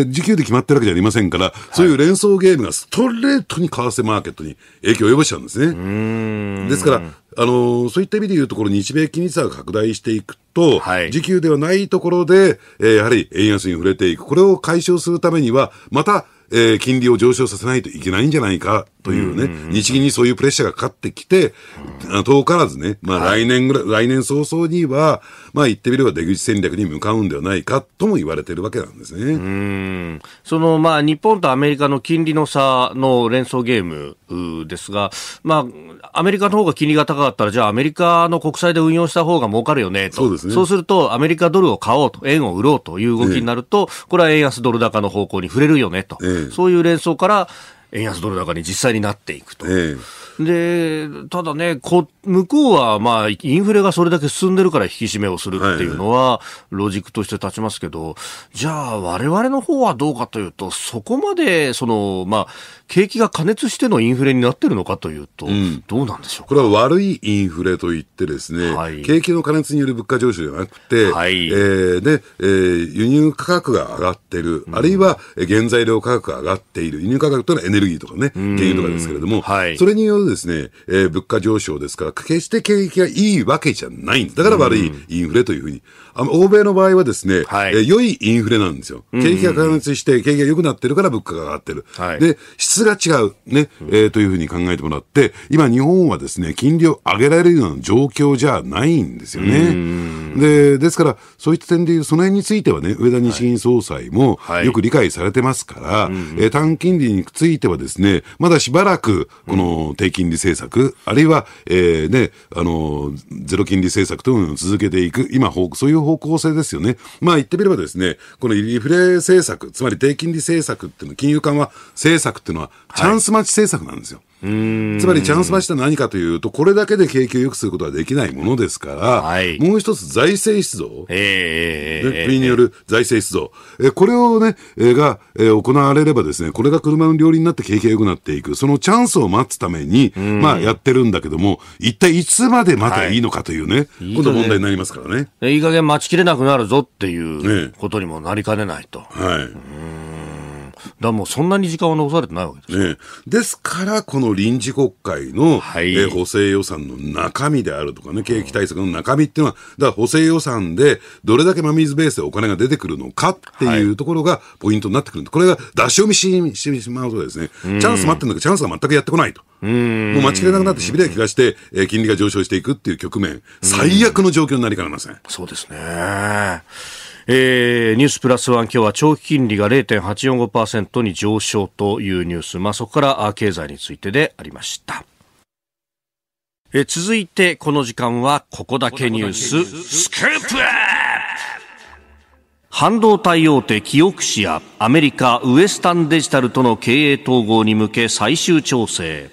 で、時給で決まってるわけじゃありませんから、はい、そういう連想ゲームがストレートに為替マーケットに影響を及ぼしちゃうんですね。ですから、あのそういった意味でいうと、この日米金利差が拡大していくと、はい、時給ではないところで、えー、やはり円安に触れていく、これを解消するためには、また、えー、金利を上昇させないといけないんじゃないかというね、日銀にそういうプレッシャーがかかってきて、遠からずね、まあ来年ぐらい、来年早々には、まあ言ってみれば出口戦略に向かうんではないかとも言われてるわけなんですね。うん。そのまあ日本とアメリカの金利の差の連想ゲームですが、まあアメリカの方が金利が高かったら、じゃあアメリカの国債で運用した方が儲かるよねと。そうですね。そうするとアメリカドルを買おうと、円を売ろうという動きになると、これは円安ドル高の方向に触れるよねと。そういう連想から、円安ドル高に実際になっていくと。えー、で、ただね、こ向こうは、まあ、インフレがそれだけ進んでるから引き締めをするっていうのは、ロジックとして立ちますけど、はいはい、じゃあ、我々の方はどうかというと、そこまで、その、まあ、景気が加熱してのインフレになってるのかというと、うん、どうなんでしょうこれは悪いインフレといってですね、はい、景気の加熱による物価上昇じゃなくて、はい、えー、で、えー、輸入価格が上がってる、うん、あるいは原材料価格が上がっている、輸入価格というのはエネネルギーとかね、原油とかですけれども、はい、それによるですね、えー、物価上昇ですから、決して景気がいいわけじゃないんです。だから悪いインフレというふうに。うあの、欧米の場合はですね、はい、え良いインフレなんですよ。景気が加熱して、景気が良くなってるから物価が上がってる。はい、で、質が違う、ね、えー、というふうに考えてもらって、今日本はですね、金利を上げられるような状況じゃないんですよね。で、ですから、そういった点でいう、その辺についてはね、上田日銀総裁もよく理解されてますから、はいはい、えー、短金利についてはですね、まだしばらく、この低金利政策、あるいは、えー、ね、あの、ゼロ金利政策というのを続けていく、今、そういう方向性ですよね。まあ言ってみればですね、このリフレ政策、つまり低金利政策っていうの、金融緩和政策っていうのは、チャンス待ち政策なんですよ。はいつまりチャンス増しとは何かというと、これだけで景気を良くすることはできないものですから、はい、もう一つ財政出動、えー、国による財政出動、えー、これをね、えが、えー、行われればですね、これが車の両輪になって景気が良くなっていく、そのチャンスを待つために、まあやってるんだけども、一体いつまで待てばいいのかというね、はい、今度問題になりますからね。いい加減待ちきれなくなるぞっていうことにもなりかねないと。はい。だもうそんなに時間は残されてないわけです、ね、ですから、この臨時国会の、はい、え補正予算の中身であるとかね、景気対策の中身っていうのは、だから補正予算でどれだけ真水ベースでお金が出てくるのかっていうところがポイントになってくる、はい、これが出し読みしてしまうとですね、チャンス待ってるんだけど、チャンスが全くやってこないと。うもう待ちきれなくなってしびれが気がして、えー、金利が上昇していくっていう局面、最悪の状況になりかねません。そうですね。えー、ニュースプラスワン今日は長期金利が0.845%に上昇というニュース、まあ、そこから経済についてでありました。え続いてこの時間はここだけニューススクープ半導体大手キオクシアアメリカウエスタンデジタルとの経営統合に向け最終調整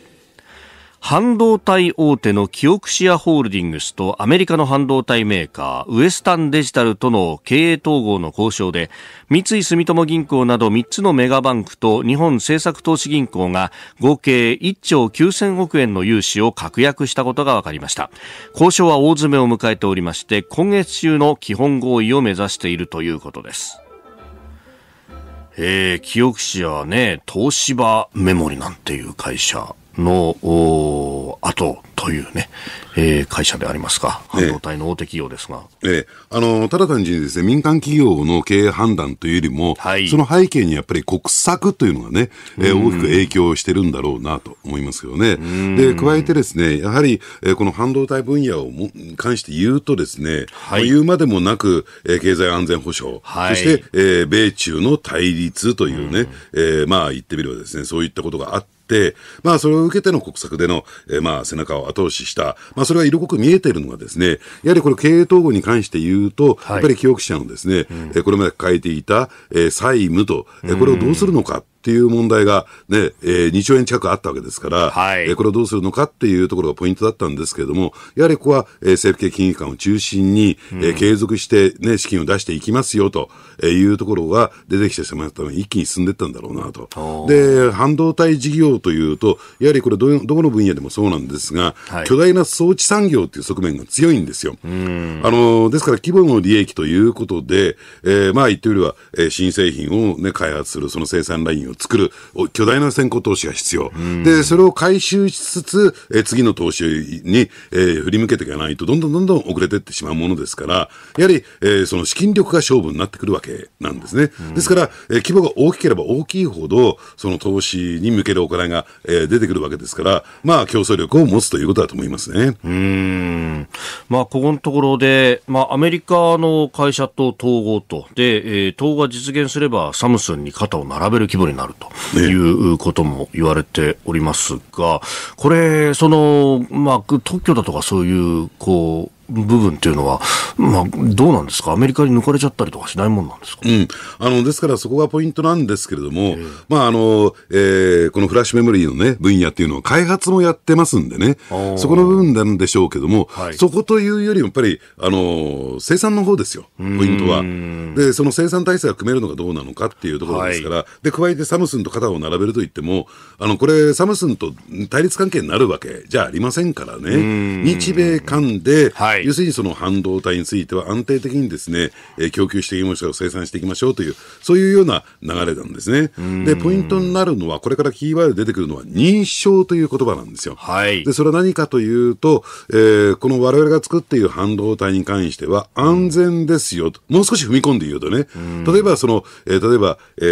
半導体大手のキオクシアホールディングスとアメリカの半導体メーカーウエスタンデジタルとの経営統合の交渉で三井住友銀行など3つのメガバンクと日本政策投資銀行が合計1兆9000億円の融資を確約したことが分かりました交渉は大詰めを迎えておりまして今月中の基本合意を目指しているということですえー、キオクシアね東芝メモリなんていう会社の後というね、えー、会社でありますか、半導体の大手企業ですが。ええあの、ただ単純にですね、民間企業の経営判断というよりも、はい、その背景にやっぱり国策というのがね、えー、大きく影響してるんだろうなと思いますけどね。で、加えてですね、やはり、えー、この半導体分野をも関して言うとですね、はい、言うまでもなく、えー、経済安全保障、はい、そして、えー、米中の対立というね、うえー、まあ言ってみればですね、そういったことがあっ、まあ、それを受けての国策での、えー、まあ、背中を後押しした、まあ、それが色濃く見えているのがですね、やはりこれ経営統合に関して言うと、はい、やっぱり記憶者のですね、うん、これまで抱えていた、えー、債務と、えー、これをどうするのか、うんっていう問題がね、えー、2兆円近くあったわけですから、はい、えー、これをどうするのかっていうところがポイントだったんですけれども、やはりここは、えー、政府系金融機関を中心に、えー、継続して、ね、資金を出していきますよというところが出てきてしまったので、一気に進んでいったんだろうなと。で、半導体事業というと、やはりこれど、どこの分野でもそうなんですが、はい、巨大な装置産業という側面が強いんですよ。あのですから、規模の利益ということで、えー、まあ言ってみれば、えー、新製品を、ね、開発する、その生産ラインを作る巨大な先行投資が必要。で、それを回収しつつ、え次の投資に、えー、振り向けていかないと、どんどんどんどん遅れていってしまうものですから、やはり、えー、その資金力が勝負になってくるわけなんですね。ですから、えー、規模が大きければ大きいほど、その投資に向けるお金が、え出てくるわけですから、まあ、競争力を持つということだと思いますね。うん。まあ、ここのところで、まあ、アメリカの会社と統合と、で、え統合が実現すれば、サムスンに肩を並べる規模になるなるということも言われておりますが、これ、その、まあ、特許だとかそういう、こ部分っていうのは、まあ、どうなんですか、アメリカに抜かれちゃったりとかしないもんなんですか、うん、あのですから、そこがポイントなんですけれども、まああのえー、このフラッシュメモリーの、ね、分野っていうのは、開発もやってますんでね、そこの部分なんでしょうけども、はい、そこというよりも、やっぱりあの生産の方ですよ、ポイントは。で、その生産体制が組めるのかどうなのかっていうところですから、はい、で加えてサムスンと肩を並べるといっても、あのこれ、サムスンと対立関係になるわけじゃありませんからね、日米間で、はいい、要するにその半導体については安定的にですね、えー、供給していきましょう、生産していきましょうという、そういうような流れなんですね。で、ポイントになるのは、これからキーワード出てくるのは、認証という言葉なんですよ。はい、で、それは何かというと、えー、この我々が作っている半導体に関しては、安全ですよと、もう少し踏み込んで言うとね、例えばその、えー、例えば、え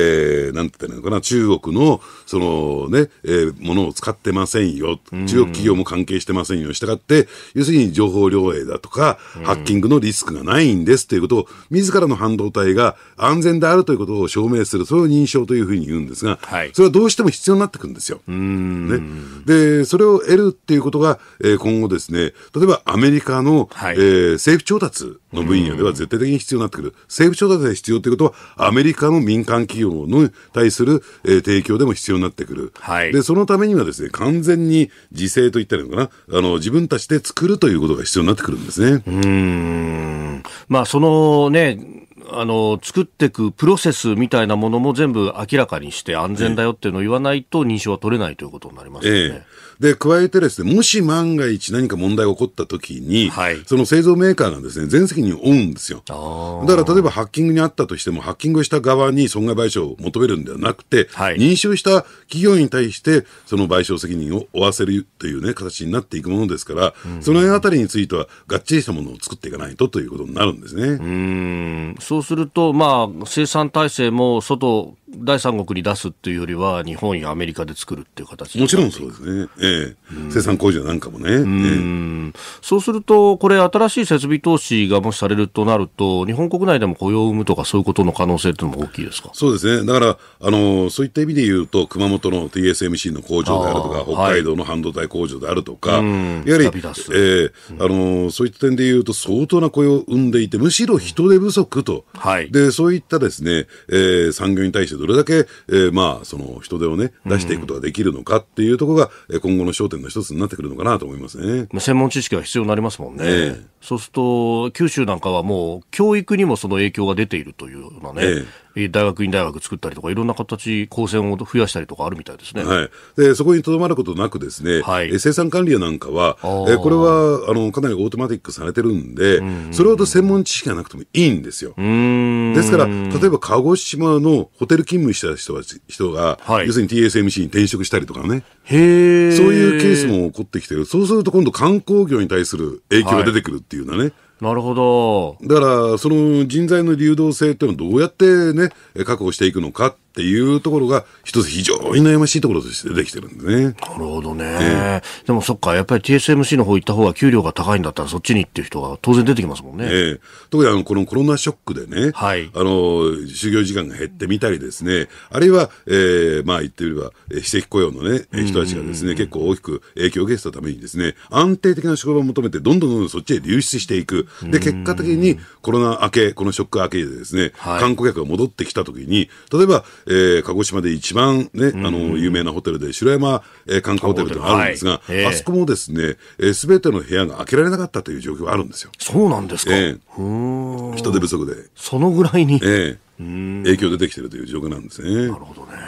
ー、なんて言ったらいいのかな、中国の、そのね、えー、ものを使ってませんよ、中国企業も関係してませんよ、したがって、要するに情報漏洩だだとか、ハッキングのリスクがないんですということを、自らの半導体が安全であるということを証明する、それを認証というふうに言うんですが、はい、それはどうしても必要になってくるんですよ。ね、で、それを得るっていうことが、えー、今後ですね、例えばアメリカの、はい、えー、政府調達の分野では絶対的に必要になってくる。政府調達が必要ということは、アメリカの民間企業に対する、えー、提供でも必要になってくる。はい、で、そのためにはですね、完全に自制といったらいいのかな、あの、自分たちで作るということが必要になってくるんですね。うんまあ、そのね、あの作っていくプロセスみたいなものも全部明らかにして安全だよっていうのを言わないと認証は取れないということになりますよね。ええで、加えてですね、もし万が一何か問題が起こった時に、はい、その製造メーカーがですね、全責任を負うんですよ。だから例えばハッキングにあったとしても、ハッキングした側に損害賠償を求めるんではなくて、はい、認証した企業に対して、その賠償責任を負わせるというね、形になっていくものですから、うんうん、その辺あたりについては、がっちりしたものを作っていかないとということになるんですね。うんそうすると、まあ、生産体制も外第三国に出すっていうよりは、日本やアメリカで作るっていう形もちろんそうですね、ええ、うん、生産工場なんかもね、うん、ええ、そうすると、これ、新しい設備投資がもしされるとなると、日本国内でも雇用を生むとか、そういうことの可能性というのも大きいですかそうですね、だからあの、そういった意味で言うと、熊本の TSMC の工場であるとか、北海道の半導体工場であるとか、はい、やはり、ええあの、そういった点で言うと、相当な雇用を生んでいて、むしろ人手不足と、はい、でそういったですね、えー、産業に対してどれだけ、えー、まあ、その人手をね、出していくことができるのかっていうところが、うん、今後の焦点の一つになってくるのかなと思いますね。専門知識は必要になりますもんね。えー、そうすると、九州なんかはもう、教育にもその影響が出ているというようなね、えー、大学院大学作ったりとか、いろんな形、高専を増やしたりとかあるみたいですね。はい、でそこにとどまることなくですね、はい、生産管理やなんかは、えこれはあのかなりオートマティックされてるんで、それほど専門知識がなくてもいいんですよ。ですから、例えば鹿児島のホテル勤務した人は人が、はい、要するに TSMC に転職したりとかね、へそういうケースも起こってきてる。そうすると今度観光業に対する影響が出てくるっていうのはね、はいなるほど。だから、その人材の流動性っていうのをどうやってね、確保していくのかっっていうところが一つ非常に悩ましいところとして出てきてるんでね。なるほどね。でもそっか、やっぱり TSMC の方行った方が給料が高いんだったらそっちにっていう人が当然出てきますもんね。え特にあの、このコロナショックでね、はい、あの、就業時間が減ってみたりですね、あるいは、えー、まあ言ってみれば、非正規雇用のね、人たちがですね、結構大きく影響を受けてたためにですね、安定的な職場を求めて、どんどんどんどんそっちへ流出していく。で、結果的にコロナ明け、このショック明けでですね、はい、観光客が戻ってきたときに、例えば、えー、鹿児島で一番ね、あの、有名なホテルで、白山、えー、観光ホテルというのがあるんですが、はいあそこもですね、す、え、べ、ての部屋が開けられなかったという状況があるんですよ。そうなんですか。えー、人手不足で。そのぐらいに。えー、影響出てきてるという状況なんですね。なるほどね。